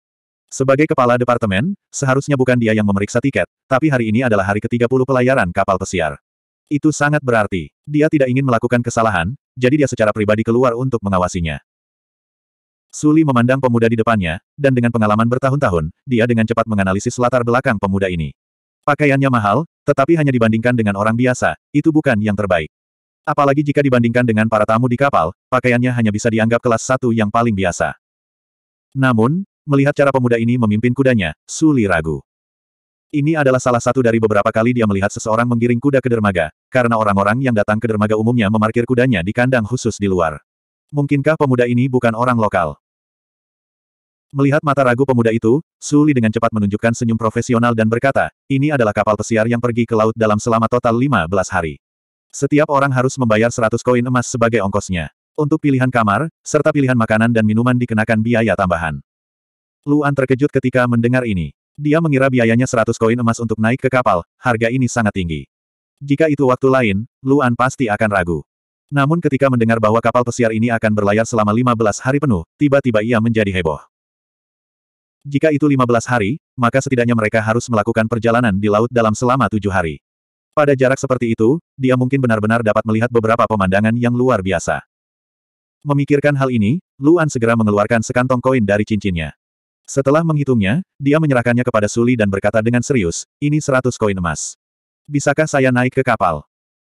Sebagai kepala departemen, seharusnya bukan dia yang memeriksa tiket, tapi hari ini adalah hari ke-30 pelayaran kapal pesiar. Itu sangat berarti. Dia tidak ingin melakukan kesalahan, jadi dia secara pribadi keluar untuk mengawasinya. Suli memandang pemuda di depannya, dan dengan pengalaman bertahun-tahun, dia dengan cepat menganalisis latar belakang pemuda ini. Pakaiannya mahal, tetapi hanya dibandingkan dengan orang biasa, itu bukan yang terbaik. Apalagi jika dibandingkan dengan para tamu di kapal, pakaiannya hanya bisa dianggap kelas satu yang paling biasa. Namun, melihat cara pemuda ini memimpin kudanya, Suli ragu. Ini adalah salah satu dari beberapa kali dia melihat seseorang menggiring kuda ke dermaga, karena orang-orang yang datang ke dermaga umumnya memarkir kudanya di kandang khusus di luar. Mungkinkah pemuda ini bukan orang lokal? Melihat mata ragu pemuda itu, Suli dengan cepat menunjukkan senyum profesional dan berkata, ini adalah kapal pesiar yang pergi ke laut dalam selama total 15 hari. Setiap orang harus membayar 100 koin emas sebagai ongkosnya. Untuk pilihan kamar, serta pilihan makanan dan minuman dikenakan biaya tambahan. Luan terkejut ketika mendengar ini. Dia mengira biayanya 100 koin emas untuk naik ke kapal, harga ini sangat tinggi. Jika itu waktu lain, Luan pasti akan ragu. Namun ketika mendengar bahwa kapal pesiar ini akan berlayar selama 15 hari penuh, tiba-tiba ia menjadi heboh. Jika itu 15 hari, maka setidaknya mereka harus melakukan perjalanan di laut dalam selama tujuh hari. Pada jarak seperti itu, dia mungkin benar-benar dapat melihat beberapa pemandangan yang luar biasa. Memikirkan hal ini, Luan segera mengeluarkan sekantong koin dari cincinnya. Setelah menghitungnya, dia menyerahkannya kepada Suli dan berkata dengan serius, ini 100 koin emas. Bisakah saya naik ke kapal?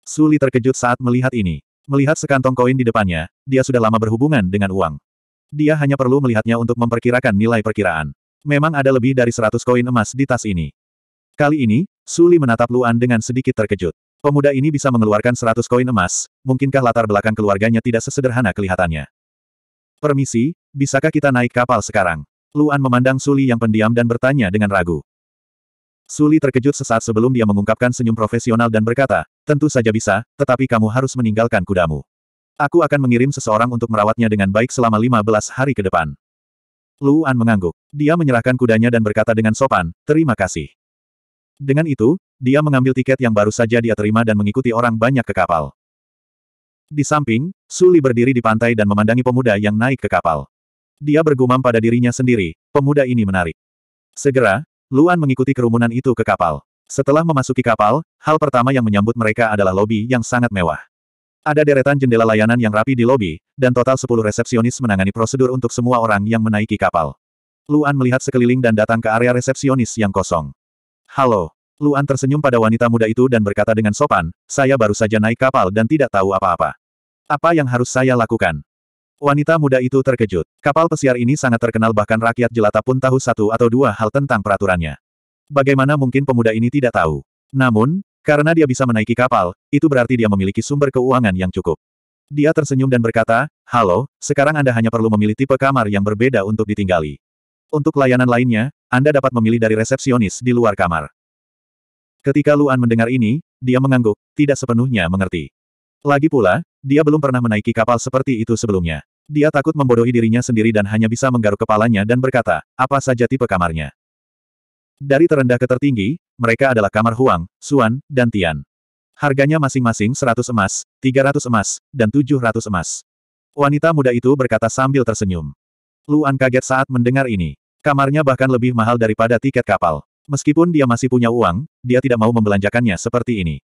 Suli terkejut saat melihat ini. Melihat sekantong koin di depannya, dia sudah lama berhubungan dengan uang. Dia hanya perlu melihatnya untuk memperkirakan nilai perkiraan memang ada lebih dari seratus koin emas di tas ini. Kali ini, Suli menatap Luan dengan sedikit terkejut. Pemuda ini bisa mengeluarkan seratus koin emas, mungkinkah latar belakang keluarganya tidak sesederhana kelihatannya? Permisi, bisakah kita naik kapal sekarang? Luan memandang Suli yang pendiam dan bertanya dengan ragu. Suli terkejut sesaat sebelum dia mengungkapkan senyum profesional dan berkata, tentu saja bisa, tetapi kamu harus meninggalkan kudamu. Aku akan mengirim seseorang untuk merawatnya dengan baik selama 15 hari ke depan. Luan mengangguk. Dia menyerahkan kudanya dan berkata dengan sopan, terima kasih. Dengan itu, dia mengambil tiket yang baru saja dia terima dan mengikuti orang banyak ke kapal. Di samping, Suli berdiri di pantai dan memandangi pemuda yang naik ke kapal. Dia bergumam pada dirinya sendiri, pemuda ini menarik. Segera, Luan mengikuti kerumunan itu ke kapal. Setelah memasuki kapal, hal pertama yang menyambut mereka adalah lobi yang sangat mewah. Ada deretan jendela layanan yang rapi di lobi, dan total 10 resepsionis menangani prosedur untuk semua orang yang menaiki kapal. Luan melihat sekeliling dan datang ke area resepsionis yang kosong. Halo. Luan tersenyum pada wanita muda itu dan berkata dengan sopan, saya baru saja naik kapal dan tidak tahu apa-apa. Apa yang harus saya lakukan? Wanita muda itu terkejut. Kapal pesiar ini sangat terkenal bahkan rakyat jelata pun tahu satu atau dua hal tentang peraturannya. Bagaimana mungkin pemuda ini tidak tahu? Namun, karena dia bisa menaiki kapal, itu berarti dia memiliki sumber keuangan yang cukup. Dia tersenyum dan berkata, Halo, sekarang Anda hanya perlu memilih tipe kamar yang berbeda untuk ditinggali. Untuk layanan lainnya, Anda dapat memilih dari resepsionis di luar kamar. Ketika Luan mendengar ini, dia mengangguk, tidak sepenuhnya mengerti. Lagi pula, dia belum pernah menaiki kapal seperti itu sebelumnya. Dia takut membodohi dirinya sendiri dan hanya bisa menggaruk kepalanya dan berkata, apa saja tipe kamarnya. Dari terendah ke tertinggi, mereka adalah kamar Huang, Xuan, dan Tian. Harganya masing-masing 100 emas, 300 emas, dan 700 emas. Wanita muda itu berkata sambil tersenyum. Luan kaget saat mendengar ini. Kamarnya bahkan lebih mahal daripada tiket kapal. Meskipun dia masih punya uang, dia tidak mau membelanjakannya seperti ini.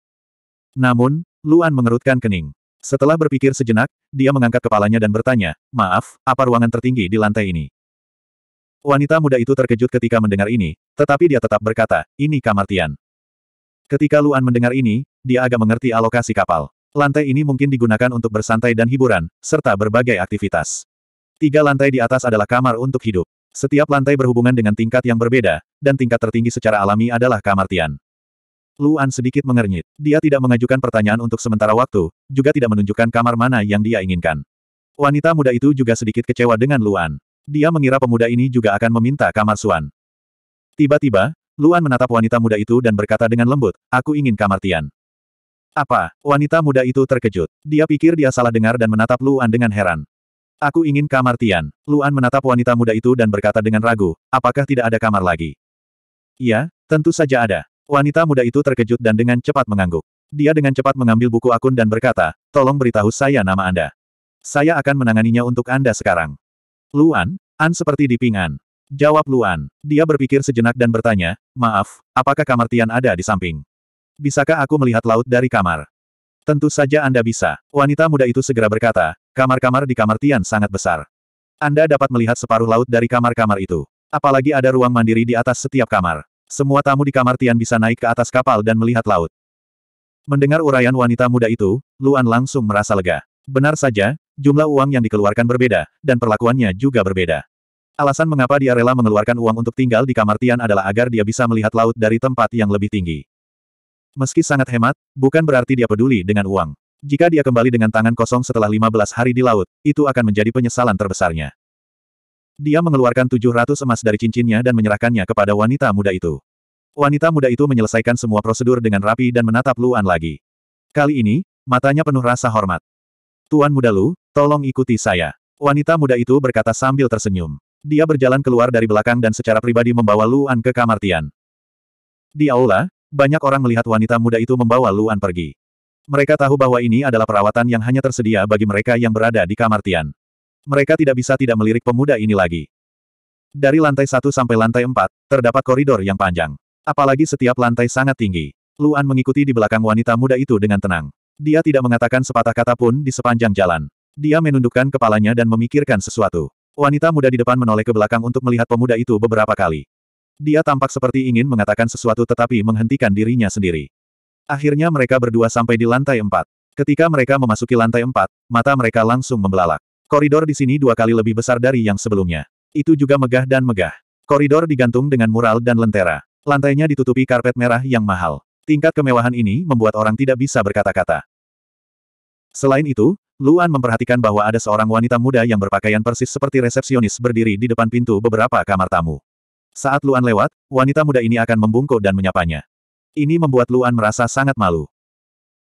Namun, Luan mengerutkan kening. Setelah berpikir sejenak, dia mengangkat kepalanya dan bertanya, Maaf, apa ruangan tertinggi di lantai ini? Wanita muda itu terkejut ketika mendengar ini, tetapi dia tetap berkata, ini kamar Tian. Ketika Luan mendengar ini, dia agak mengerti alokasi kapal. Lantai ini mungkin digunakan untuk bersantai dan hiburan, serta berbagai aktivitas. Tiga lantai di atas adalah kamar untuk hidup. Setiap lantai berhubungan dengan tingkat yang berbeda, dan tingkat tertinggi secara alami adalah kamar Tian. Luan sedikit mengernyit. Dia tidak mengajukan pertanyaan untuk sementara waktu, juga tidak menunjukkan kamar mana yang dia inginkan. Wanita muda itu juga sedikit kecewa dengan Luan. Dia mengira pemuda ini juga akan meminta kamar Suan. Tiba-tiba, Luan menatap wanita muda itu dan berkata dengan lembut, aku ingin kamar Tian. Apa? Wanita muda itu terkejut. Dia pikir dia salah dengar dan menatap Luan dengan heran. Aku ingin kamar Tian. Luan menatap wanita muda itu dan berkata dengan ragu, apakah tidak ada kamar lagi? Iya, tentu saja ada. Wanita muda itu terkejut dan dengan cepat mengangguk. Dia dengan cepat mengambil buku akun dan berkata, tolong beritahu saya nama Anda. Saya akan menanganinya untuk Anda sekarang. Luan, An seperti pingan. Jawab Luan. Dia berpikir sejenak dan bertanya, maaf, apakah kamar Tian ada di samping? Bisakah aku melihat laut dari kamar? Tentu saja Anda bisa. Wanita muda itu segera berkata, kamar-kamar di kamar Tian sangat besar. Anda dapat melihat separuh laut dari kamar-kamar itu. Apalagi ada ruang mandiri di atas setiap kamar. Semua tamu di kamar Tian bisa naik ke atas kapal dan melihat laut. Mendengar uraian wanita muda itu, Luan langsung merasa lega. Benar saja, jumlah uang yang dikeluarkan berbeda, dan perlakuannya juga berbeda. Alasan mengapa dia rela mengeluarkan uang untuk tinggal di kamar Tian adalah agar dia bisa melihat laut dari tempat yang lebih tinggi. Meski sangat hemat, bukan berarti dia peduli dengan uang. Jika dia kembali dengan tangan kosong setelah 15 hari di laut, itu akan menjadi penyesalan terbesarnya. Dia mengeluarkan 700 emas dari cincinnya dan menyerahkannya kepada wanita muda itu. Wanita muda itu menyelesaikan semua prosedur dengan rapi dan menatap Luan lagi. Kali ini, matanya penuh rasa hormat. Tuan muda Lu, tolong ikuti saya. Wanita muda itu berkata sambil tersenyum. Dia berjalan keluar dari belakang dan secara pribadi membawa Luan ke kamar Tian. Di aula, banyak orang melihat wanita muda itu membawa Luan pergi. Mereka tahu bahwa ini adalah perawatan yang hanya tersedia bagi mereka yang berada di kamar Tian. Mereka tidak bisa tidak melirik pemuda ini lagi. Dari lantai satu sampai lantai empat, terdapat koridor yang panjang. Apalagi setiap lantai sangat tinggi. Luan mengikuti di belakang wanita muda itu dengan tenang. Dia tidak mengatakan sepatah kata pun di sepanjang jalan. Dia menundukkan kepalanya dan memikirkan sesuatu. Wanita muda di depan menoleh ke belakang untuk melihat pemuda itu beberapa kali. Dia tampak seperti ingin mengatakan sesuatu tetapi menghentikan dirinya sendiri. Akhirnya mereka berdua sampai di lantai empat. Ketika mereka memasuki lantai empat, mata mereka langsung membelalak. Koridor di sini dua kali lebih besar dari yang sebelumnya. Itu juga megah dan megah. Koridor digantung dengan mural dan lentera. Lantainya ditutupi karpet merah yang mahal. Tingkat kemewahan ini membuat orang tidak bisa berkata-kata. Selain itu, Luan memperhatikan bahwa ada seorang wanita muda yang berpakaian persis seperti resepsionis berdiri di depan pintu beberapa kamar tamu. Saat Luan lewat, wanita muda ini akan membungkuk dan menyapanya. Ini membuat Luan merasa sangat malu.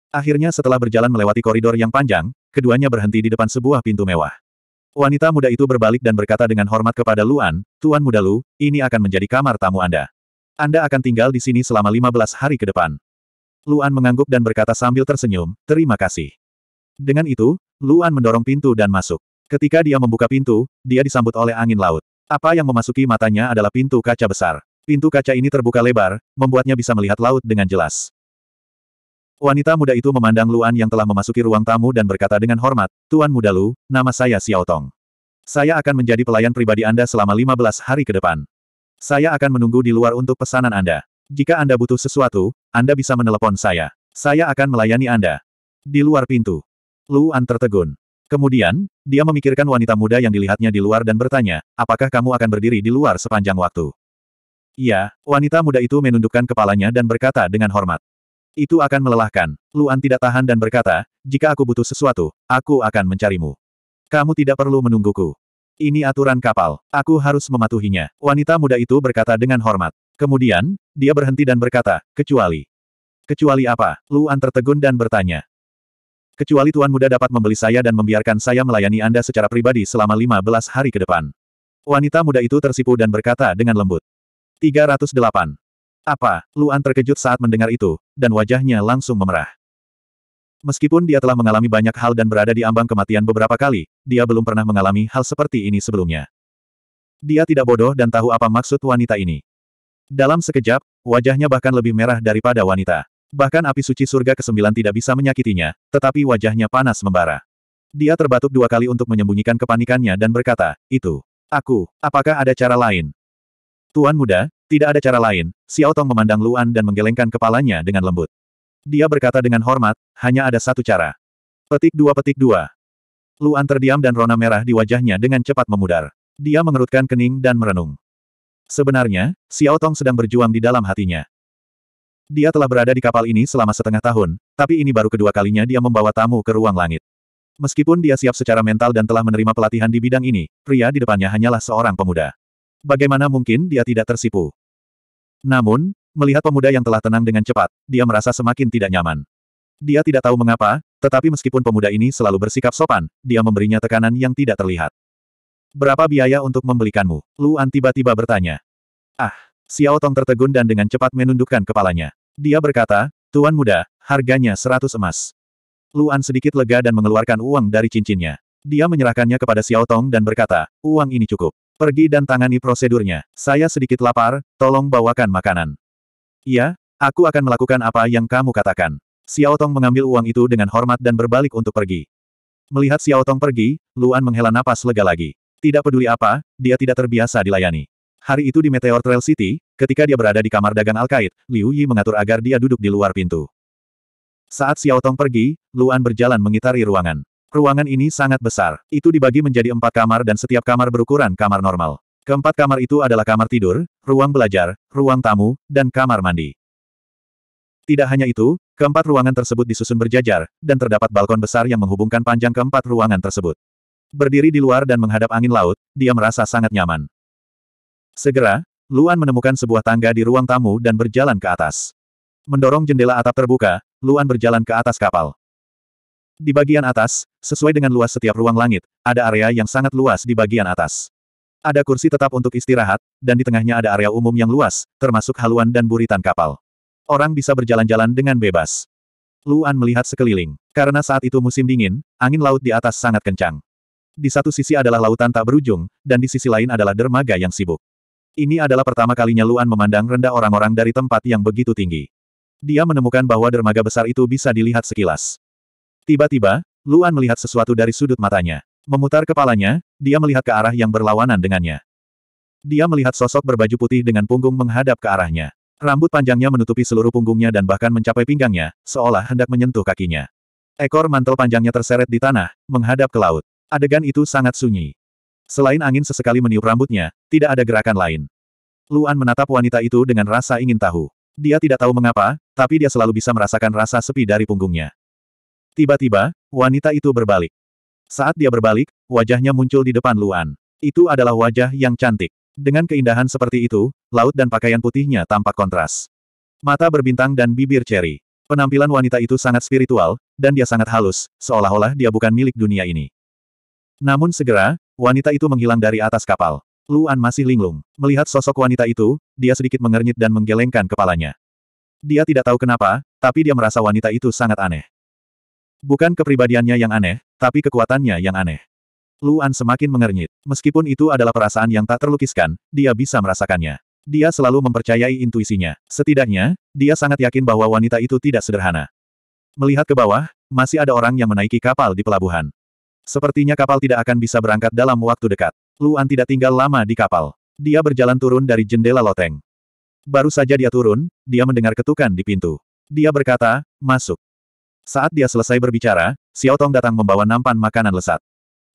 Akhirnya setelah berjalan melewati koridor yang panjang, keduanya berhenti di depan sebuah pintu mewah. Wanita muda itu berbalik dan berkata dengan hormat kepada Luan, Tuan Muda Lu, ini akan menjadi kamar tamu Anda. Anda akan tinggal di sini selama 15 hari ke depan. Luan mengangguk dan berkata sambil tersenyum, terima kasih. Dengan itu, Luan mendorong pintu dan masuk. Ketika dia membuka pintu, dia disambut oleh angin laut. Apa yang memasuki matanya adalah pintu kaca besar. Pintu kaca ini terbuka lebar, membuatnya bisa melihat laut dengan jelas. Wanita muda itu memandang Luan yang telah memasuki ruang tamu dan berkata dengan hormat, Tuan Muda Lu, nama saya Xiao Tong. Saya akan menjadi pelayan pribadi Anda selama 15 hari ke depan. Saya akan menunggu di luar untuk pesanan Anda. Jika Anda butuh sesuatu, Anda bisa menelepon saya. Saya akan melayani Anda. Di luar pintu. Luan tertegun. Kemudian, dia memikirkan wanita muda yang dilihatnya di luar dan bertanya, apakah kamu akan berdiri di luar sepanjang waktu? Iya, wanita muda itu menundukkan kepalanya dan berkata dengan hormat. Itu akan melelahkan. Luan tidak tahan dan berkata, jika aku butuh sesuatu, aku akan mencarimu. Kamu tidak perlu menungguku. Ini aturan kapal. Aku harus mematuhinya. Wanita muda itu berkata dengan hormat. Kemudian, dia berhenti dan berkata, kecuali. Kecuali apa? Luan tertegun dan bertanya. Kecuali Tuan Muda dapat membeli saya dan membiarkan saya melayani Anda secara pribadi selama 15 hari ke depan. Wanita muda itu tersipu dan berkata dengan lembut. 308. Apa? Luan terkejut saat mendengar itu, dan wajahnya langsung memerah. Meskipun dia telah mengalami banyak hal dan berada di ambang kematian beberapa kali, dia belum pernah mengalami hal seperti ini sebelumnya. Dia tidak bodoh dan tahu apa maksud wanita ini. Dalam sekejap, wajahnya bahkan lebih merah daripada wanita. Bahkan api suci surga ke-9 tidak bisa menyakitinya, tetapi wajahnya panas membara. Dia terbatuk dua kali untuk menyembunyikan kepanikannya dan berkata, itu. Aku, apakah ada cara lain? Tuan muda, tidak ada cara lain, Xiao Tong memandang Luan dan menggelengkan kepalanya dengan lembut. Dia berkata dengan hormat, hanya ada satu cara. Petik dua petik dua. Luan terdiam dan rona merah di wajahnya dengan cepat memudar. Dia mengerutkan kening dan merenung. Sebenarnya, Xiao Tong sedang berjuang di dalam hatinya. Dia telah berada di kapal ini selama setengah tahun, tapi ini baru kedua kalinya dia membawa tamu ke ruang langit. Meskipun dia siap secara mental dan telah menerima pelatihan di bidang ini, pria di depannya hanyalah seorang pemuda. Bagaimana mungkin dia tidak tersipu? Namun, Melihat pemuda yang telah tenang dengan cepat, dia merasa semakin tidak nyaman. Dia tidak tahu mengapa, tetapi meskipun pemuda ini selalu bersikap sopan, dia memberinya tekanan yang tidak terlihat. Berapa biaya untuk membelikanmu? Luan tiba-tiba bertanya. Ah, Xiao Tong tertegun dan dengan cepat menundukkan kepalanya. Dia berkata, Tuan muda, harganya seratus emas. Luan sedikit lega dan mengeluarkan uang dari cincinnya. Dia menyerahkannya kepada Xiao Tong dan berkata, uang ini cukup. Pergi dan tangani prosedurnya. Saya sedikit lapar, tolong bawakan makanan. Iya, aku akan melakukan apa yang kamu katakan. Xiao Tong mengambil uang itu dengan hormat dan berbalik untuk pergi. Melihat Xiao Tong pergi, Luan menghela napas lega lagi. Tidak peduli apa, dia tidak terbiasa dilayani. Hari itu di Meteor Trail City, ketika dia berada di kamar dagang Alkait, Liu Yi mengatur agar dia duduk di luar pintu. Saat Xiao Tong pergi, Luan berjalan mengitari ruangan. Ruangan ini sangat besar. Itu dibagi menjadi empat kamar dan setiap kamar berukuran kamar normal. Keempat kamar itu adalah kamar tidur, ruang belajar, ruang tamu, dan kamar mandi. Tidak hanya itu, keempat ruangan tersebut disusun berjajar, dan terdapat balkon besar yang menghubungkan panjang keempat ruangan tersebut. Berdiri di luar dan menghadap angin laut, dia merasa sangat nyaman. Segera, Luan menemukan sebuah tangga di ruang tamu dan berjalan ke atas. Mendorong jendela atap terbuka, Luan berjalan ke atas kapal. Di bagian atas, sesuai dengan luas setiap ruang langit, ada area yang sangat luas di bagian atas. Ada kursi tetap untuk istirahat, dan di tengahnya ada area umum yang luas, termasuk haluan dan buritan kapal. Orang bisa berjalan-jalan dengan bebas. Luan melihat sekeliling. Karena saat itu musim dingin, angin laut di atas sangat kencang. Di satu sisi adalah lautan tak berujung, dan di sisi lain adalah dermaga yang sibuk. Ini adalah pertama kalinya Luan memandang rendah orang-orang dari tempat yang begitu tinggi. Dia menemukan bahwa dermaga besar itu bisa dilihat sekilas. Tiba-tiba, Luan melihat sesuatu dari sudut matanya. Memutar kepalanya, dia melihat ke arah yang berlawanan dengannya. Dia melihat sosok berbaju putih dengan punggung menghadap ke arahnya. Rambut panjangnya menutupi seluruh punggungnya dan bahkan mencapai pinggangnya, seolah hendak menyentuh kakinya. Ekor mantel panjangnya terseret di tanah, menghadap ke laut. Adegan itu sangat sunyi. Selain angin sesekali meniup rambutnya, tidak ada gerakan lain. Luan menatap wanita itu dengan rasa ingin tahu. Dia tidak tahu mengapa, tapi dia selalu bisa merasakan rasa sepi dari punggungnya. Tiba-tiba, wanita itu berbalik. Saat dia berbalik, wajahnya muncul di depan Luan. Itu adalah wajah yang cantik. Dengan keindahan seperti itu, laut dan pakaian putihnya tampak kontras. Mata berbintang dan bibir ceri. Penampilan wanita itu sangat spiritual, dan dia sangat halus, seolah-olah dia bukan milik dunia ini. Namun segera, wanita itu menghilang dari atas kapal. Luan masih linglung. Melihat sosok wanita itu, dia sedikit mengernyit dan menggelengkan kepalanya. Dia tidak tahu kenapa, tapi dia merasa wanita itu sangat aneh. Bukan kepribadiannya yang aneh, tapi kekuatannya yang aneh. Luan semakin mengernyit. Meskipun itu adalah perasaan yang tak terlukiskan, dia bisa merasakannya. Dia selalu mempercayai intuisinya. Setidaknya, dia sangat yakin bahwa wanita itu tidak sederhana. Melihat ke bawah, masih ada orang yang menaiki kapal di pelabuhan. Sepertinya kapal tidak akan bisa berangkat dalam waktu dekat. Luan tidak tinggal lama di kapal. Dia berjalan turun dari jendela loteng. Baru saja dia turun, dia mendengar ketukan di pintu. Dia berkata, masuk. Saat dia selesai berbicara, Xiao Tong datang membawa nampan makanan lesat.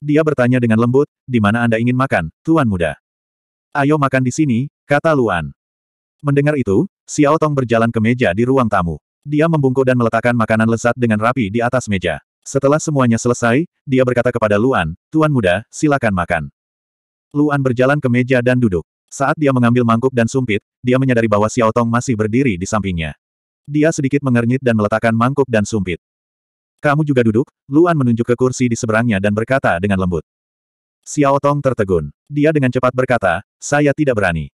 Dia bertanya dengan lembut, di mana Anda ingin makan, Tuan Muda? Ayo makan di sini, kata Luan. Mendengar itu, Xiao Tong berjalan ke meja di ruang tamu. Dia membungkuk dan meletakkan makanan lesat dengan rapi di atas meja. Setelah semuanya selesai, dia berkata kepada Luan, Tuan Muda, silakan makan. Luan berjalan ke meja dan duduk. Saat dia mengambil mangkuk dan sumpit, dia menyadari bahwa Xiao Tong masih berdiri di sampingnya. Dia sedikit mengernyit dan meletakkan mangkuk dan sumpit. Kamu juga duduk, Luan menunjuk ke kursi di seberangnya dan berkata dengan lembut. Xiao Tong tertegun. Dia dengan cepat berkata, saya tidak berani.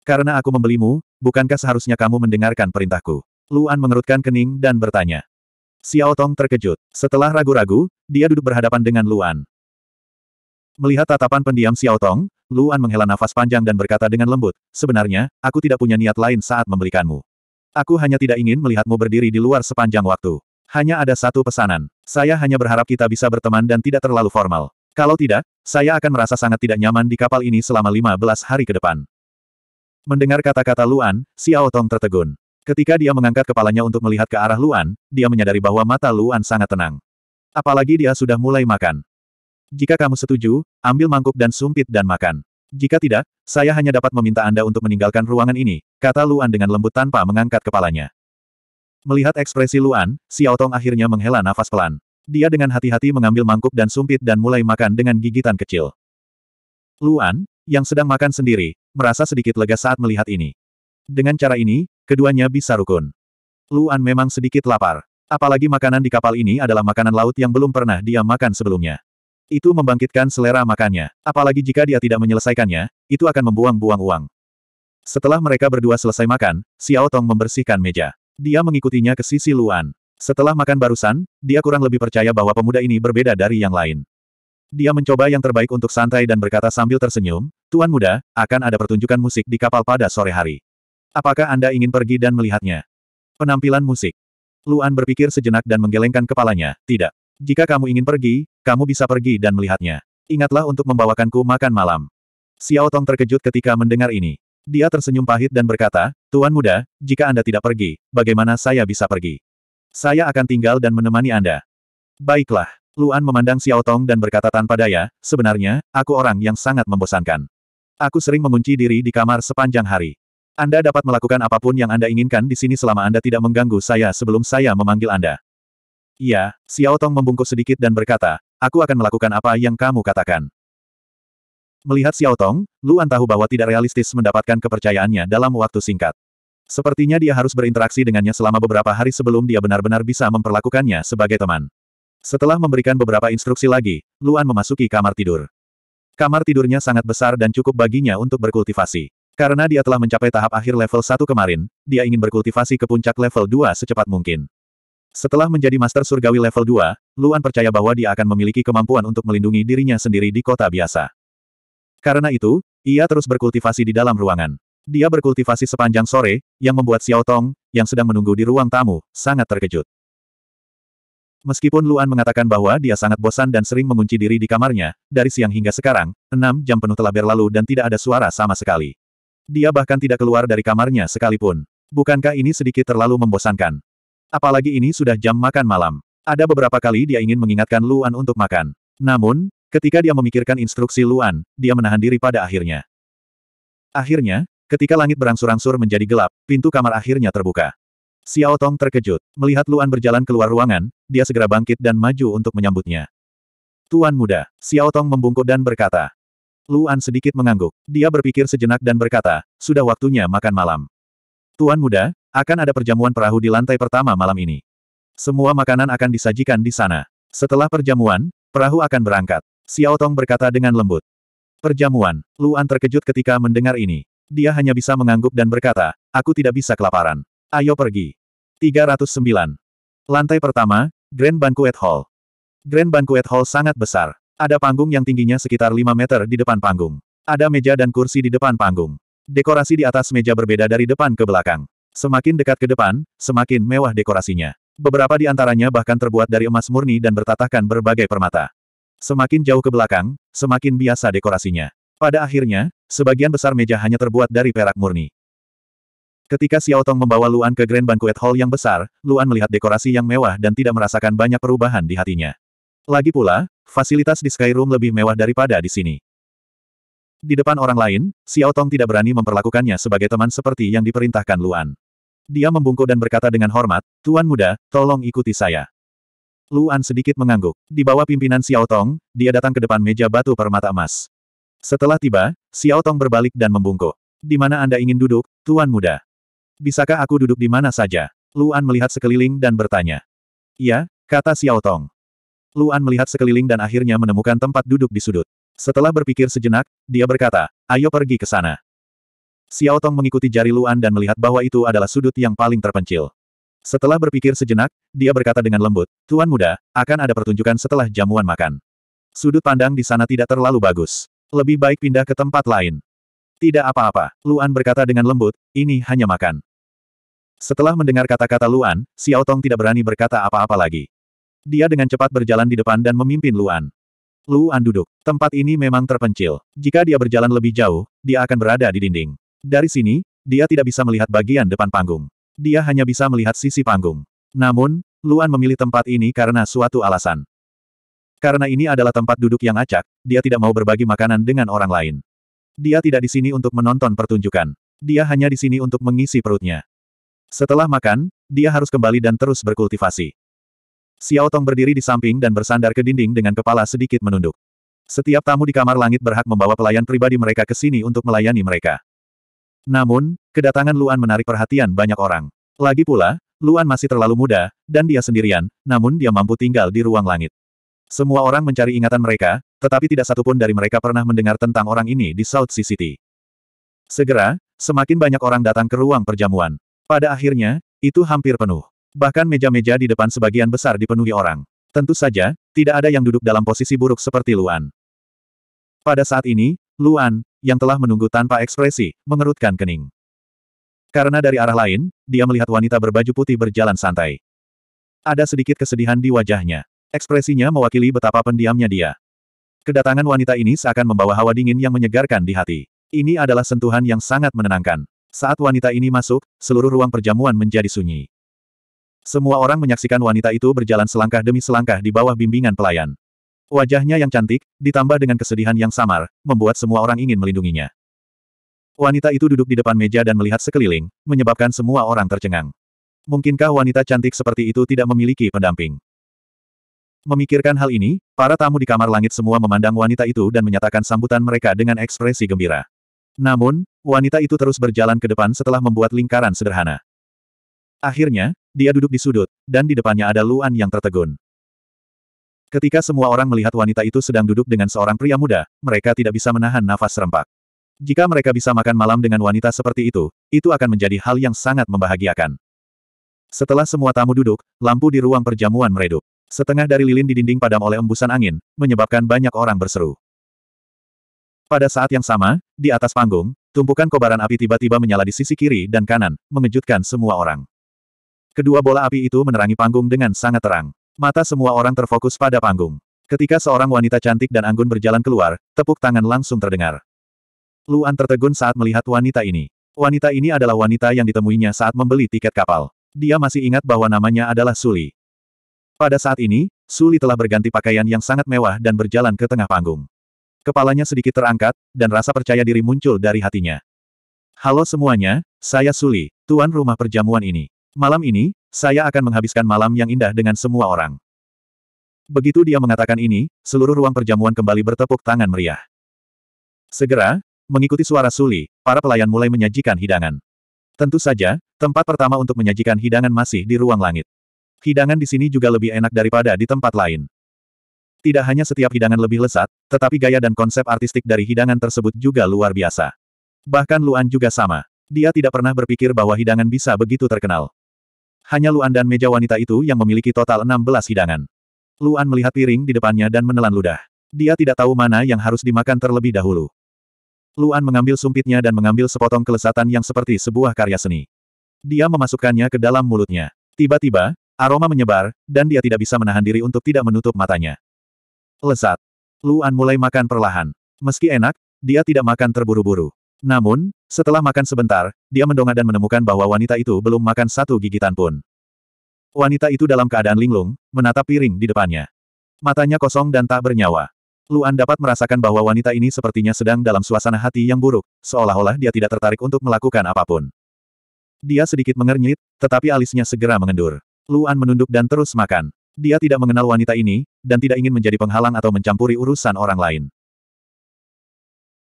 Karena aku membelimu, bukankah seharusnya kamu mendengarkan perintahku? Luan mengerutkan kening dan bertanya. Xiao Tong terkejut. Setelah ragu-ragu, dia duduk berhadapan dengan Luan. Melihat tatapan pendiam Xiao Tong, Luan menghela nafas panjang dan berkata dengan lembut, sebenarnya, aku tidak punya niat lain saat membelikanmu. Aku hanya tidak ingin melihatmu berdiri di luar sepanjang waktu. Hanya ada satu pesanan. Saya hanya berharap kita bisa berteman dan tidak terlalu formal. Kalau tidak, saya akan merasa sangat tidak nyaman di kapal ini selama 15 hari ke depan. Mendengar kata-kata Luan, Xiao Tong tertegun. Ketika dia mengangkat kepalanya untuk melihat ke arah Luan, dia menyadari bahwa mata Luan sangat tenang. Apalagi dia sudah mulai makan. Jika kamu setuju, ambil mangkuk dan sumpit dan makan. Jika tidak, saya hanya dapat meminta Anda untuk meninggalkan ruangan ini, kata Luan dengan lembut tanpa mengangkat kepalanya. Melihat ekspresi Luan, Xiao Tong akhirnya menghela nafas pelan. Dia dengan hati-hati mengambil mangkuk dan sumpit dan mulai makan dengan gigitan kecil. Luan, yang sedang makan sendiri, merasa sedikit lega saat melihat ini. Dengan cara ini, keduanya bisa rukun. Luan memang sedikit lapar. Apalagi makanan di kapal ini adalah makanan laut yang belum pernah dia makan sebelumnya. Itu membangkitkan selera makannya. Apalagi jika dia tidak menyelesaikannya, itu akan membuang-buang uang. Setelah mereka berdua selesai makan, Xiao Tong membersihkan meja. Dia mengikutinya ke sisi Luan. Setelah makan barusan, dia kurang lebih percaya bahwa pemuda ini berbeda dari yang lain. Dia mencoba yang terbaik untuk santai dan berkata sambil tersenyum, Tuan muda, akan ada pertunjukan musik di kapal pada sore hari. Apakah Anda ingin pergi dan melihatnya? Penampilan musik. Luan berpikir sejenak dan menggelengkan kepalanya, tidak. Jika kamu ingin pergi, kamu bisa pergi dan melihatnya. Ingatlah untuk membawakanku makan malam. Xiao Tong terkejut ketika mendengar ini. Dia tersenyum pahit dan berkata, Tuan muda, jika Anda tidak pergi, bagaimana saya bisa pergi? Saya akan tinggal dan menemani Anda. Baiklah. Luan memandang Xiao Tong dan berkata tanpa daya, sebenarnya, aku orang yang sangat membosankan. Aku sering mengunci diri di kamar sepanjang hari. Anda dapat melakukan apapun yang Anda inginkan di sini selama Anda tidak mengganggu saya sebelum saya memanggil Anda. Iya, Xiao Tong membungkuk sedikit dan berkata, aku akan melakukan apa yang kamu katakan. Melihat Xiao Tong, Luan tahu bahwa tidak realistis mendapatkan kepercayaannya dalam waktu singkat. Sepertinya dia harus berinteraksi dengannya selama beberapa hari sebelum dia benar-benar bisa memperlakukannya sebagai teman. Setelah memberikan beberapa instruksi lagi, Luan memasuki kamar tidur. Kamar tidurnya sangat besar dan cukup baginya untuk berkultivasi. Karena dia telah mencapai tahap akhir level 1 kemarin, dia ingin berkultivasi ke puncak level 2 secepat mungkin. Setelah menjadi Master Surgawi level 2, Luan percaya bahwa dia akan memiliki kemampuan untuk melindungi dirinya sendiri di kota biasa. Karena itu, ia terus berkultivasi di dalam ruangan. Dia berkultivasi sepanjang sore, yang membuat Xiao Tong, yang sedang menunggu di ruang tamu, sangat terkejut. Meskipun Luan mengatakan bahwa dia sangat bosan dan sering mengunci diri di kamarnya, dari siang hingga sekarang, enam jam penuh telah berlalu dan tidak ada suara sama sekali. Dia bahkan tidak keluar dari kamarnya sekalipun. Bukankah ini sedikit terlalu membosankan? Apalagi ini sudah jam makan malam. Ada beberapa kali dia ingin mengingatkan Luan untuk makan. Namun, ketika dia memikirkan instruksi Luan, dia menahan diri pada akhirnya. Akhirnya, ketika langit berangsur-angsur menjadi gelap, pintu kamar akhirnya terbuka. Xiao Tong terkejut. Melihat Luan berjalan keluar ruangan, dia segera bangkit dan maju untuk menyambutnya. Tuan muda, Xiao Tong membungkuk dan berkata. Luan sedikit mengangguk. Dia berpikir sejenak dan berkata, sudah waktunya makan malam. Tuan muda, akan ada perjamuan perahu di lantai pertama malam ini. Semua makanan akan disajikan di sana. Setelah perjamuan, perahu akan berangkat. Xiao Tong berkata dengan lembut. Perjamuan, Luan terkejut ketika mendengar ini. Dia hanya bisa mengangguk dan berkata, aku tidak bisa kelaparan. Ayo pergi. 309. Lantai pertama, Grand Banquet Hall. Grand Banquet Hall sangat besar. Ada panggung yang tingginya sekitar 5 meter di depan panggung. Ada meja dan kursi di depan panggung. Dekorasi di atas meja berbeda dari depan ke belakang. Semakin dekat ke depan, semakin mewah dekorasinya. Beberapa di antaranya bahkan terbuat dari emas murni dan bertatahkan berbagai permata. Semakin jauh ke belakang, semakin biasa dekorasinya. Pada akhirnya, sebagian besar meja hanya terbuat dari perak murni. Ketika Xiao Tong membawa Luan ke Grand Banquet Hall yang besar, Luan melihat dekorasi yang mewah dan tidak merasakan banyak perubahan di hatinya. Lagi pula, fasilitas di Skyroom lebih mewah daripada di sini. Di depan orang lain, Xiao Tong tidak berani memperlakukannya sebagai teman seperti yang diperintahkan Luan. Dia membungkuk dan berkata dengan hormat, Tuan muda, tolong ikuti saya. Luan sedikit mengangguk. Di bawah pimpinan Xiao Tong, dia datang ke depan meja batu permata emas. Setelah tiba, Xiao Tong berbalik dan membungkuk. Di mana Anda ingin duduk, Tuan muda? Bisakah aku duduk di mana saja? Luan melihat sekeliling dan bertanya. Iya, kata Xiao Tong. Luan melihat sekeliling dan akhirnya menemukan tempat duduk di sudut. Setelah berpikir sejenak, dia berkata, ayo pergi ke sana. Xiao Tong mengikuti jari Luan dan melihat bahwa itu adalah sudut yang paling terpencil. Setelah berpikir sejenak, dia berkata dengan lembut, Tuan Muda, akan ada pertunjukan setelah jamuan makan. Sudut pandang di sana tidak terlalu bagus. Lebih baik pindah ke tempat lain. Tidak apa-apa, Luan berkata dengan lembut, ini hanya makan. Setelah mendengar kata-kata Luan, Xiao Tong tidak berani berkata apa-apa lagi. Dia dengan cepat berjalan di depan dan memimpin Luan. Luan duduk. Tempat ini memang terpencil. Jika dia berjalan lebih jauh, dia akan berada di dinding. Dari sini, dia tidak bisa melihat bagian depan panggung. Dia hanya bisa melihat sisi panggung. Namun, Luan memilih tempat ini karena suatu alasan. Karena ini adalah tempat duduk yang acak, dia tidak mau berbagi makanan dengan orang lain. Dia tidak di sini untuk menonton pertunjukan. Dia hanya di sini untuk mengisi perutnya. Setelah makan, dia harus kembali dan terus berkultivasi. Xiao Tong berdiri di samping dan bersandar ke dinding dengan kepala sedikit menunduk. Setiap tamu di kamar langit berhak membawa pelayan pribadi mereka ke sini untuk melayani mereka. Namun, kedatangan Luan menarik perhatian banyak orang. Lagi pula, Luan masih terlalu muda, dan dia sendirian, namun dia mampu tinggal di ruang langit. Semua orang mencari ingatan mereka, tetapi tidak satupun dari mereka pernah mendengar tentang orang ini di South Sea City. Segera, semakin banyak orang datang ke ruang perjamuan. Pada akhirnya, itu hampir penuh. Bahkan meja-meja di depan sebagian besar dipenuhi orang. Tentu saja, tidak ada yang duduk dalam posisi buruk seperti Luan. Pada saat ini, Luan, yang telah menunggu tanpa ekspresi, mengerutkan kening. Karena dari arah lain, dia melihat wanita berbaju putih berjalan santai. Ada sedikit kesedihan di wajahnya. Ekspresinya mewakili betapa pendiamnya dia. Kedatangan wanita ini seakan membawa hawa dingin yang menyegarkan di hati. Ini adalah sentuhan yang sangat menenangkan. Saat wanita ini masuk, seluruh ruang perjamuan menjadi sunyi. Semua orang menyaksikan wanita itu berjalan selangkah demi selangkah di bawah bimbingan pelayan. Wajahnya yang cantik, ditambah dengan kesedihan yang samar, membuat semua orang ingin melindunginya. Wanita itu duduk di depan meja dan melihat sekeliling, menyebabkan semua orang tercengang. Mungkinkah wanita cantik seperti itu tidak memiliki pendamping? Memikirkan hal ini, para tamu di kamar langit semua memandang wanita itu dan menyatakan sambutan mereka dengan ekspresi gembira. Namun, wanita itu terus berjalan ke depan setelah membuat lingkaran sederhana. Akhirnya, dia duduk di sudut, dan di depannya ada Luan yang tertegun. Ketika semua orang melihat wanita itu sedang duduk dengan seorang pria muda, mereka tidak bisa menahan nafas serempak. Jika mereka bisa makan malam dengan wanita seperti itu, itu akan menjadi hal yang sangat membahagiakan. Setelah semua tamu duduk, lampu di ruang perjamuan meredup. Setengah dari lilin di dinding padam oleh embusan angin, menyebabkan banyak orang berseru. Pada saat yang sama, di atas panggung, tumpukan kobaran api tiba-tiba menyala di sisi kiri dan kanan, mengejutkan semua orang. Kedua bola api itu menerangi panggung dengan sangat terang. Mata semua orang terfokus pada panggung. Ketika seorang wanita cantik dan anggun berjalan keluar, tepuk tangan langsung terdengar. Luan tertegun saat melihat wanita ini. Wanita ini adalah wanita yang ditemuinya saat membeli tiket kapal. Dia masih ingat bahwa namanya adalah Suli. Pada saat ini, Suli telah berganti pakaian yang sangat mewah dan berjalan ke tengah panggung. Kepalanya sedikit terangkat, dan rasa percaya diri muncul dari hatinya. Halo semuanya, saya Suli, tuan rumah perjamuan ini. Malam ini, saya akan menghabiskan malam yang indah dengan semua orang. Begitu dia mengatakan ini, seluruh ruang perjamuan kembali bertepuk tangan meriah. Segera, mengikuti suara Suli, para pelayan mulai menyajikan hidangan. Tentu saja, tempat pertama untuk menyajikan hidangan masih di ruang langit. Hidangan di sini juga lebih enak daripada di tempat lain. Tidak hanya setiap hidangan lebih lesat, tetapi gaya dan konsep artistik dari hidangan tersebut juga luar biasa. Bahkan Luan juga sama. Dia tidak pernah berpikir bahwa hidangan bisa begitu terkenal. Hanya Luan dan meja wanita itu yang memiliki total 16 hidangan. Luan melihat piring di depannya dan menelan ludah. Dia tidak tahu mana yang harus dimakan terlebih dahulu. Luan mengambil sumpitnya dan mengambil sepotong kelesatan yang seperti sebuah karya seni. Dia memasukkannya ke dalam mulutnya. Tiba-tiba, aroma menyebar, dan dia tidak bisa menahan diri untuk tidak menutup matanya. Lesat. Luan mulai makan perlahan. Meski enak, dia tidak makan terburu-buru. Namun, setelah makan sebentar, dia mendongak dan menemukan bahwa wanita itu belum makan satu gigitan pun. Wanita itu dalam keadaan linglung, menatap piring di depannya. Matanya kosong dan tak bernyawa. Luan dapat merasakan bahwa wanita ini sepertinya sedang dalam suasana hati yang buruk, seolah-olah dia tidak tertarik untuk melakukan apapun. Dia sedikit mengernyit, tetapi alisnya segera mengendur. Luan menunduk dan terus makan. Dia tidak mengenal wanita ini, dan tidak ingin menjadi penghalang atau mencampuri urusan orang lain.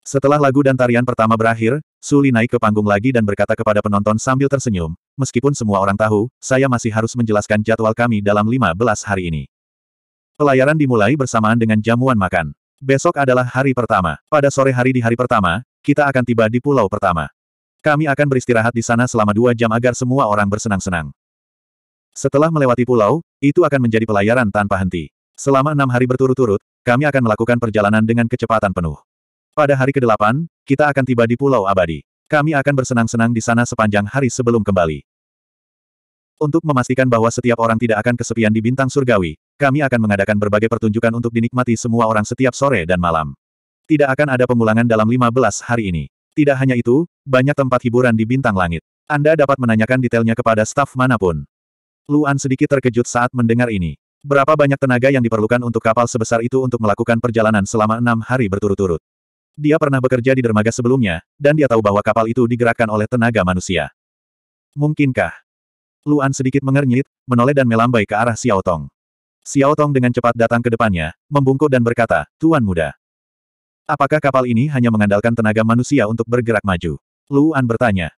Setelah lagu dan tarian pertama berakhir, Suli naik ke panggung lagi dan berkata kepada penonton sambil tersenyum, meskipun semua orang tahu, saya masih harus menjelaskan jadwal kami dalam 15 hari ini. Pelayaran dimulai bersamaan dengan jamuan makan. Besok adalah hari pertama. Pada sore hari di hari pertama, kita akan tiba di pulau pertama. Kami akan beristirahat di sana selama dua jam agar semua orang bersenang-senang. Setelah melewati pulau, itu akan menjadi pelayaran tanpa henti. Selama enam hari berturut-turut, kami akan melakukan perjalanan dengan kecepatan penuh. Pada hari ke-8, kita akan tiba di Pulau Abadi. Kami akan bersenang-senang di sana sepanjang hari sebelum kembali. Untuk memastikan bahwa setiap orang tidak akan kesepian di bintang surgawi, kami akan mengadakan berbagai pertunjukan untuk dinikmati semua orang setiap sore dan malam. Tidak akan ada pengulangan dalam 15 hari ini. Tidak hanya itu, banyak tempat hiburan di bintang langit. Anda dapat menanyakan detailnya kepada staf manapun. Luan sedikit terkejut saat mendengar ini. Berapa banyak tenaga yang diperlukan untuk kapal sebesar itu untuk melakukan perjalanan selama enam hari berturut-turut. Dia pernah bekerja di dermaga sebelumnya, dan dia tahu bahwa kapal itu digerakkan oleh tenaga manusia. Mungkinkah? Luan sedikit mengernyit, menoleh dan melambai ke arah Xiao Tong. Xiao Tong dengan cepat datang ke depannya, membungkuk dan berkata, Tuan muda. Apakah kapal ini hanya mengandalkan tenaga manusia untuk bergerak maju? Luan bertanya.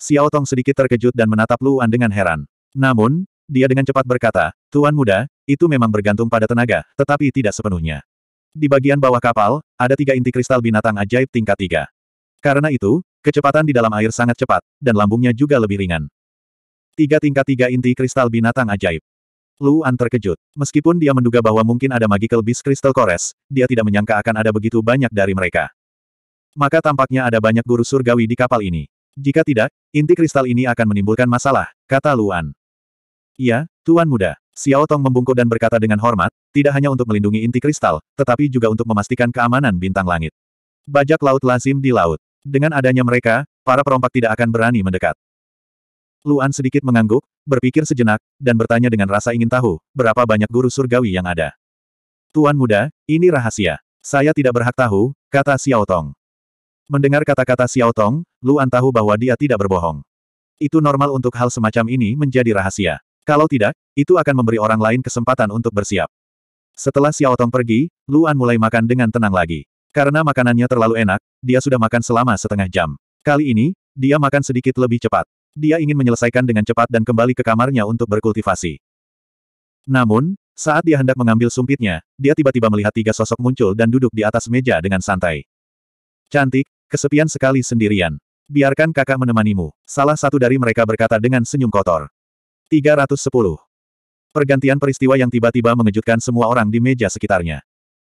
Xiao Tong sedikit terkejut dan menatap Luan dengan heran. Namun, dia dengan cepat berkata, Tuan muda, itu memang bergantung pada tenaga, tetapi tidak sepenuhnya. Di bagian bawah kapal, ada tiga inti kristal binatang ajaib tingkat tiga. Karena itu, kecepatan di dalam air sangat cepat, dan lambungnya juga lebih ringan. Tiga tingkat tiga inti kristal binatang ajaib. Luan terkejut. Meskipun dia menduga bahwa mungkin ada magical beast crystal kores, dia tidak menyangka akan ada begitu banyak dari mereka. Maka tampaknya ada banyak guru surgawi di kapal ini. Jika tidak, inti kristal ini akan menimbulkan masalah, kata Luan. Iya, Tuan Muda. Xiao Tong membungkuk dan berkata dengan hormat, tidak hanya untuk melindungi inti kristal, tetapi juga untuk memastikan keamanan bintang langit. Bajak laut lazim di laut. Dengan adanya mereka, para perompak tidak akan berani mendekat. Luan sedikit mengangguk, berpikir sejenak, dan bertanya dengan rasa ingin tahu, berapa banyak guru surgawi yang ada. Tuan muda, ini rahasia. Saya tidak berhak tahu, kata Xiao Tong. Mendengar kata-kata Xiao Tong, Luan tahu bahwa dia tidak berbohong. Itu normal untuk hal semacam ini menjadi rahasia. Kalau tidak, itu akan memberi orang lain kesempatan untuk bersiap. Setelah Xiao Tong pergi, Luan mulai makan dengan tenang lagi. Karena makanannya terlalu enak, dia sudah makan selama setengah jam. Kali ini, dia makan sedikit lebih cepat. Dia ingin menyelesaikan dengan cepat dan kembali ke kamarnya untuk berkultivasi. Namun, saat dia hendak mengambil sumpitnya, dia tiba-tiba melihat tiga sosok muncul dan duduk di atas meja dengan santai. Cantik, kesepian sekali sendirian. Biarkan kakak menemanimu. Salah satu dari mereka berkata dengan senyum kotor. 310. Pergantian peristiwa yang tiba-tiba mengejutkan semua orang di meja sekitarnya.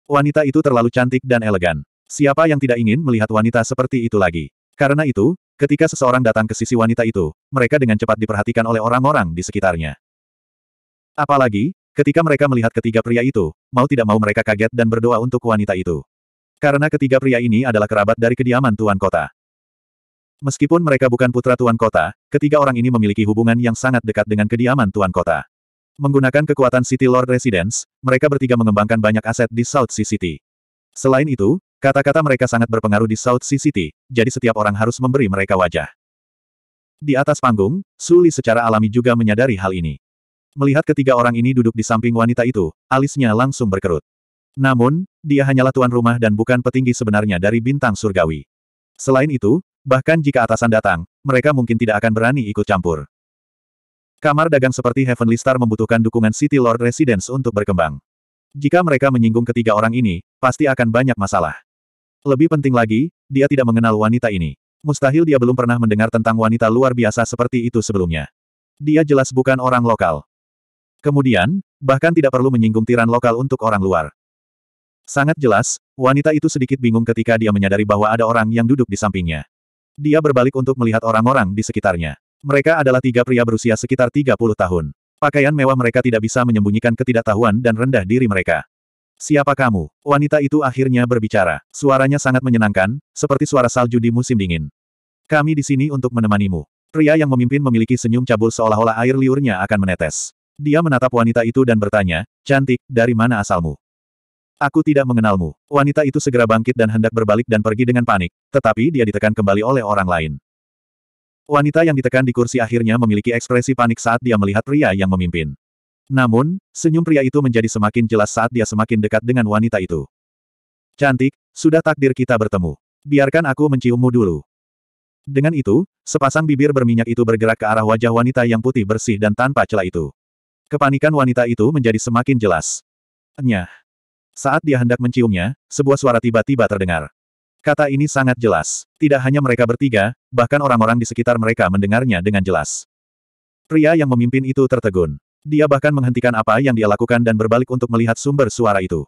Wanita itu terlalu cantik dan elegan. Siapa yang tidak ingin melihat wanita seperti itu lagi? Karena itu, ketika seseorang datang ke sisi wanita itu, mereka dengan cepat diperhatikan oleh orang-orang di sekitarnya. Apalagi, ketika mereka melihat ketiga pria itu, mau tidak mau mereka kaget dan berdoa untuk wanita itu. Karena ketiga pria ini adalah kerabat dari kediaman Tuan Kota. Meskipun mereka bukan putra Tuan Kota, ketiga orang ini memiliki hubungan yang sangat dekat dengan kediaman Tuan Kota. Menggunakan kekuatan City Lord Residence, mereka bertiga mengembangkan banyak aset di South Sea City. Selain itu, kata-kata mereka sangat berpengaruh di South Sea City, jadi setiap orang harus memberi mereka wajah. Di atas panggung, Suli secara alami juga menyadari hal ini. Melihat ketiga orang ini duduk di samping wanita itu, alisnya langsung berkerut. Namun, dia hanyalah tuan rumah dan bukan petinggi sebenarnya dari bintang surgawi. Selain itu, Bahkan jika atasan datang, mereka mungkin tidak akan berani ikut campur. Kamar dagang seperti Heavenly Star membutuhkan dukungan City Lord Residence untuk berkembang. Jika mereka menyinggung ketiga orang ini, pasti akan banyak masalah. Lebih penting lagi, dia tidak mengenal wanita ini. Mustahil dia belum pernah mendengar tentang wanita luar biasa seperti itu sebelumnya. Dia jelas bukan orang lokal. Kemudian, bahkan tidak perlu menyinggung tiran lokal untuk orang luar. Sangat jelas, wanita itu sedikit bingung ketika dia menyadari bahwa ada orang yang duduk di sampingnya. Dia berbalik untuk melihat orang-orang di sekitarnya. Mereka adalah tiga pria berusia sekitar 30 tahun. Pakaian mewah mereka tidak bisa menyembunyikan ketidaktahuan dan rendah diri mereka. Siapa kamu? Wanita itu akhirnya berbicara. Suaranya sangat menyenangkan, seperti suara salju di musim dingin. Kami di sini untuk menemanimu. Pria yang memimpin memiliki senyum cabul seolah-olah air liurnya akan menetes. Dia menatap wanita itu dan bertanya, cantik, dari mana asalmu? Aku tidak mengenalmu. Wanita itu segera bangkit dan hendak berbalik dan pergi dengan panik, tetapi dia ditekan kembali oleh orang lain. Wanita yang ditekan di kursi akhirnya memiliki ekspresi panik saat dia melihat pria yang memimpin. Namun, senyum pria itu menjadi semakin jelas saat dia semakin dekat dengan wanita itu. Cantik, sudah takdir kita bertemu. Biarkan aku menciummu dulu. Dengan itu, sepasang bibir berminyak itu bergerak ke arah wajah wanita yang putih bersih dan tanpa celah itu. Kepanikan wanita itu menjadi semakin jelas. Nyah. Saat dia hendak menciumnya, sebuah suara tiba-tiba terdengar. Kata ini sangat jelas. Tidak hanya mereka bertiga, bahkan orang-orang di sekitar mereka mendengarnya dengan jelas. Pria yang memimpin itu tertegun. Dia bahkan menghentikan apa yang dia lakukan dan berbalik untuk melihat sumber suara itu.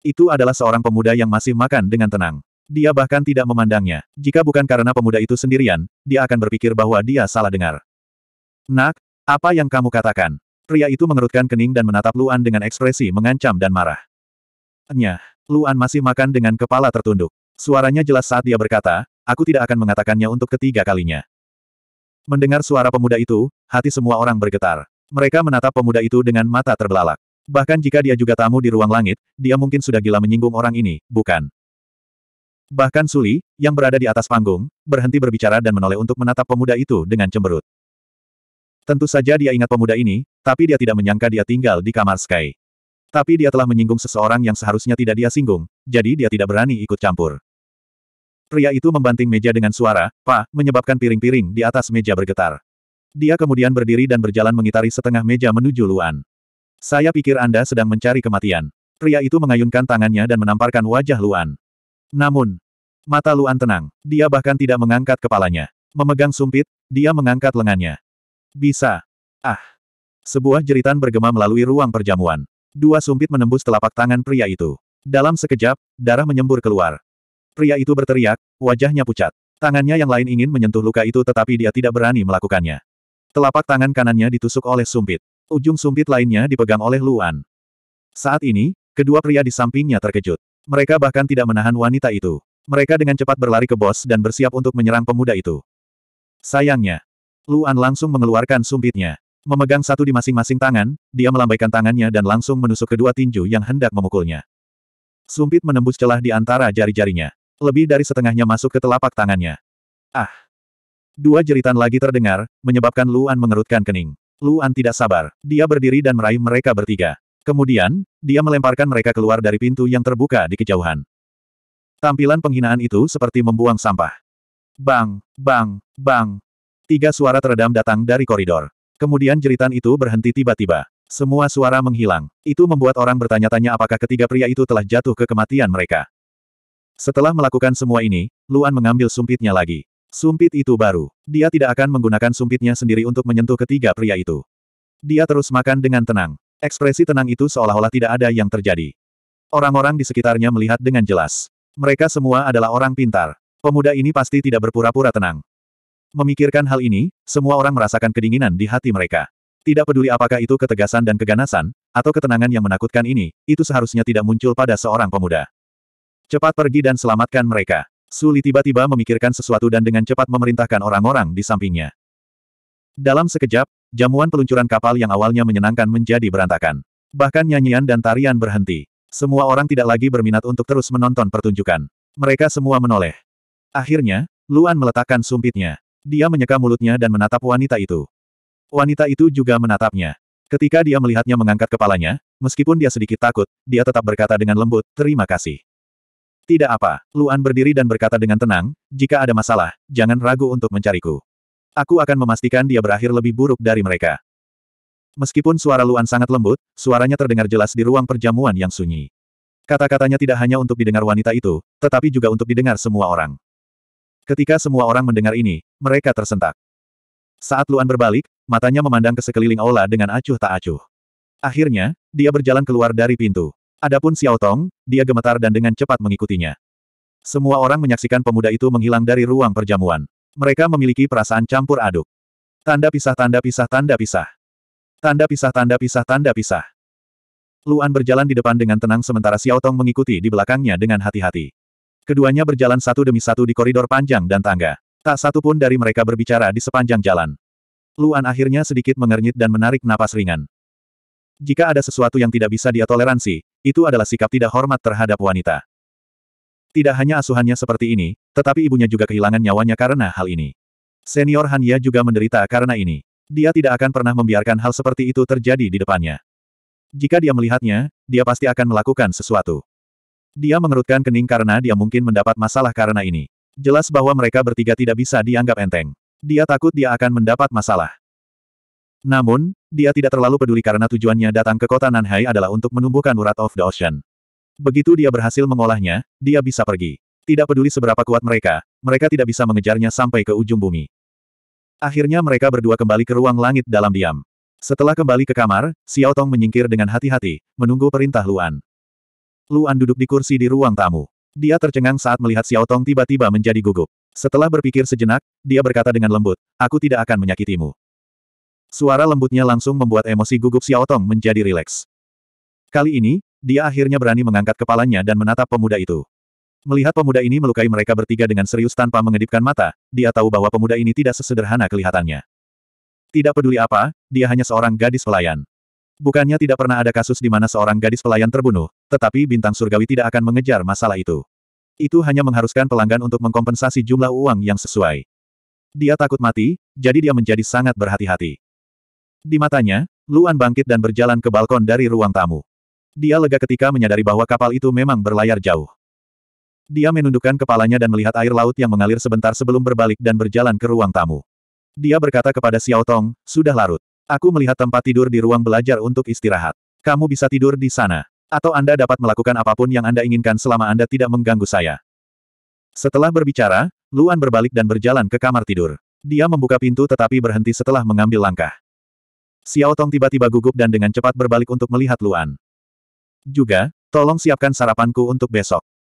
Itu adalah seorang pemuda yang masih makan dengan tenang. Dia bahkan tidak memandangnya. Jika bukan karena pemuda itu sendirian, dia akan berpikir bahwa dia salah dengar. Nak, apa yang kamu katakan? Pria itu mengerutkan kening dan menatap Luan dengan ekspresi mengancam dan marah. Nya, Luan masih makan dengan kepala tertunduk. Suaranya jelas saat dia berkata, aku tidak akan mengatakannya untuk ketiga kalinya. Mendengar suara pemuda itu, hati semua orang bergetar. Mereka menatap pemuda itu dengan mata terbelalak. Bahkan jika dia juga tamu di ruang langit, dia mungkin sudah gila menyinggung orang ini, bukan? Bahkan Suli, yang berada di atas panggung, berhenti berbicara dan menoleh untuk menatap pemuda itu dengan cemberut. Tentu saja dia ingat pemuda ini, tapi dia tidak menyangka dia tinggal di kamar Sky. Tapi dia telah menyinggung seseorang yang seharusnya tidak dia singgung, jadi dia tidak berani ikut campur. Pria itu membanting meja dengan suara, pa, menyebabkan piring-piring di atas meja bergetar. Dia kemudian berdiri dan berjalan mengitari setengah meja menuju Luan. Saya pikir Anda sedang mencari kematian. Pria itu mengayunkan tangannya dan menamparkan wajah Luan. Namun, mata Luan tenang. Dia bahkan tidak mengangkat kepalanya. Memegang sumpit, dia mengangkat lengannya. Bisa. Ah. Sebuah jeritan bergema melalui ruang perjamuan. Dua sumpit menembus telapak tangan pria itu. Dalam sekejap, darah menyembur keluar. Pria itu berteriak, wajahnya pucat. Tangannya yang lain ingin menyentuh luka itu tetapi dia tidak berani melakukannya. Telapak tangan kanannya ditusuk oleh sumpit. Ujung sumpit lainnya dipegang oleh Luan. Saat ini, kedua pria di sampingnya terkejut. Mereka bahkan tidak menahan wanita itu. Mereka dengan cepat berlari ke bos dan bersiap untuk menyerang pemuda itu. Sayangnya, Luan langsung mengeluarkan sumpitnya. Memegang satu di masing-masing tangan, dia melambaikan tangannya dan langsung menusuk kedua tinju yang hendak memukulnya. Sumpit menembus celah di antara jari-jarinya. Lebih dari setengahnya masuk ke telapak tangannya. Ah! Dua jeritan lagi terdengar, menyebabkan Luan mengerutkan kening. Luan tidak sabar. Dia berdiri dan meraih mereka bertiga. Kemudian, dia melemparkan mereka keluar dari pintu yang terbuka di kejauhan. Tampilan penghinaan itu seperti membuang sampah. Bang, bang, bang. Tiga suara teredam datang dari koridor. Kemudian jeritan itu berhenti tiba-tiba. Semua suara menghilang. Itu membuat orang bertanya-tanya apakah ketiga pria itu telah jatuh ke kematian mereka. Setelah melakukan semua ini, Luan mengambil sumpitnya lagi. Sumpit itu baru. Dia tidak akan menggunakan sumpitnya sendiri untuk menyentuh ketiga pria itu. Dia terus makan dengan tenang. Ekspresi tenang itu seolah-olah tidak ada yang terjadi. Orang-orang di sekitarnya melihat dengan jelas. Mereka semua adalah orang pintar. Pemuda ini pasti tidak berpura-pura tenang. Memikirkan hal ini, semua orang merasakan kedinginan di hati mereka. Tidak peduli apakah itu ketegasan dan keganasan, atau ketenangan yang menakutkan ini, itu seharusnya tidak muncul pada seorang pemuda. Cepat pergi dan selamatkan mereka. Suli tiba-tiba memikirkan sesuatu dan dengan cepat memerintahkan orang-orang di sampingnya. Dalam sekejap, jamuan peluncuran kapal yang awalnya menyenangkan menjadi berantakan. Bahkan nyanyian dan tarian berhenti. Semua orang tidak lagi berminat untuk terus menonton pertunjukan. Mereka semua menoleh. Akhirnya, Luan meletakkan sumpitnya. Dia menyeka mulutnya dan menatap wanita itu. Wanita itu juga menatapnya. Ketika dia melihatnya mengangkat kepalanya, meskipun dia sedikit takut, dia tetap berkata dengan lembut, terima kasih. Tidak apa, Luan berdiri dan berkata dengan tenang, jika ada masalah, jangan ragu untuk mencariku. Aku akan memastikan dia berakhir lebih buruk dari mereka. Meskipun suara Luan sangat lembut, suaranya terdengar jelas di ruang perjamuan yang sunyi. Kata-katanya tidak hanya untuk didengar wanita itu, tetapi juga untuk didengar semua orang. Ketika semua orang mendengar ini, mereka tersentak. Saat Luan berbalik, matanya memandang ke sekeliling aula dengan acuh tak acuh. Akhirnya, dia berjalan keluar dari pintu. Adapun Xiao Tong, dia gemetar dan dengan cepat mengikutinya. Semua orang menyaksikan pemuda itu menghilang dari ruang perjamuan. Mereka memiliki perasaan campur aduk. Tanda pisah tanda pisah tanda pisah. Tanda pisah tanda pisah tanda pisah. Luan berjalan di depan dengan tenang sementara Xiao Tong mengikuti di belakangnya dengan hati-hati. Keduanya berjalan satu demi satu di koridor panjang dan tangga. Tak satu pun dari mereka berbicara di sepanjang jalan. Luan akhirnya sedikit mengernyit dan menarik napas ringan. Jika ada sesuatu yang tidak bisa dia toleransi, itu adalah sikap tidak hormat terhadap wanita. Tidak hanya asuhannya seperti ini, tetapi ibunya juga kehilangan nyawanya karena hal ini. Senior Hanya juga menderita karena ini. Dia tidak akan pernah membiarkan hal seperti itu terjadi di depannya. Jika dia melihatnya, dia pasti akan melakukan sesuatu. Dia mengerutkan kening karena dia mungkin mendapat masalah karena ini. Jelas bahwa mereka bertiga tidak bisa dianggap enteng. Dia takut dia akan mendapat masalah. Namun, dia tidak terlalu peduli karena tujuannya datang ke kota Nanhai adalah untuk menumbuhkan urat of the ocean. Begitu dia berhasil mengolahnya, dia bisa pergi. Tidak peduli seberapa kuat mereka, mereka tidak bisa mengejarnya sampai ke ujung bumi. Akhirnya mereka berdua kembali ke ruang langit dalam diam. Setelah kembali ke kamar, Xiao Tong menyingkir dengan hati-hati, menunggu perintah Luan. Luan duduk di kursi di ruang tamu. Dia tercengang saat melihat Xiao Tong tiba-tiba menjadi gugup. Setelah berpikir sejenak, dia berkata dengan lembut, aku tidak akan menyakitimu. Suara lembutnya langsung membuat emosi gugup Xiao Tong menjadi rileks. Kali ini, dia akhirnya berani mengangkat kepalanya dan menatap pemuda itu. Melihat pemuda ini melukai mereka bertiga dengan serius tanpa mengedipkan mata, dia tahu bahwa pemuda ini tidak sesederhana kelihatannya. Tidak peduli apa, dia hanya seorang gadis pelayan. Bukannya tidak pernah ada kasus di mana seorang gadis pelayan terbunuh, tetapi bintang surgawi tidak akan mengejar masalah itu. Itu hanya mengharuskan pelanggan untuk mengkompensasi jumlah uang yang sesuai. Dia takut mati, jadi dia menjadi sangat berhati-hati. Di matanya, Luan bangkit dan berjalan ke balkon dari ruang tamu. Dia lega ketika menyadari bahwa kapal itu memang berlayar jauh. Dia menundukkan kepalanya dan melihat air laut yang mengalir sebentar sebelum berbalik dan berjalan ke ruang tamu. Dia berkata kepada Xiao Tong, sudah larut. Aku melihat tempat tidur di ruang belajar untuk istirahat. Kamu bisa tidur di sana. Atau Anda dapat melakukan apapun yang Anda inginkan selama Anda tidak mengganggu saya. Setelah berbicara, Luan berbalik dan berjalan ke kamar tidur. Dia membuka pintu tetapi berhenti setelah mengambil langkah. Xiao Tong tiba-tiba gugup dan dengan cepat berbalik untuk melihat Luan. Juga, tolong siapkan sarapanku untuk besok.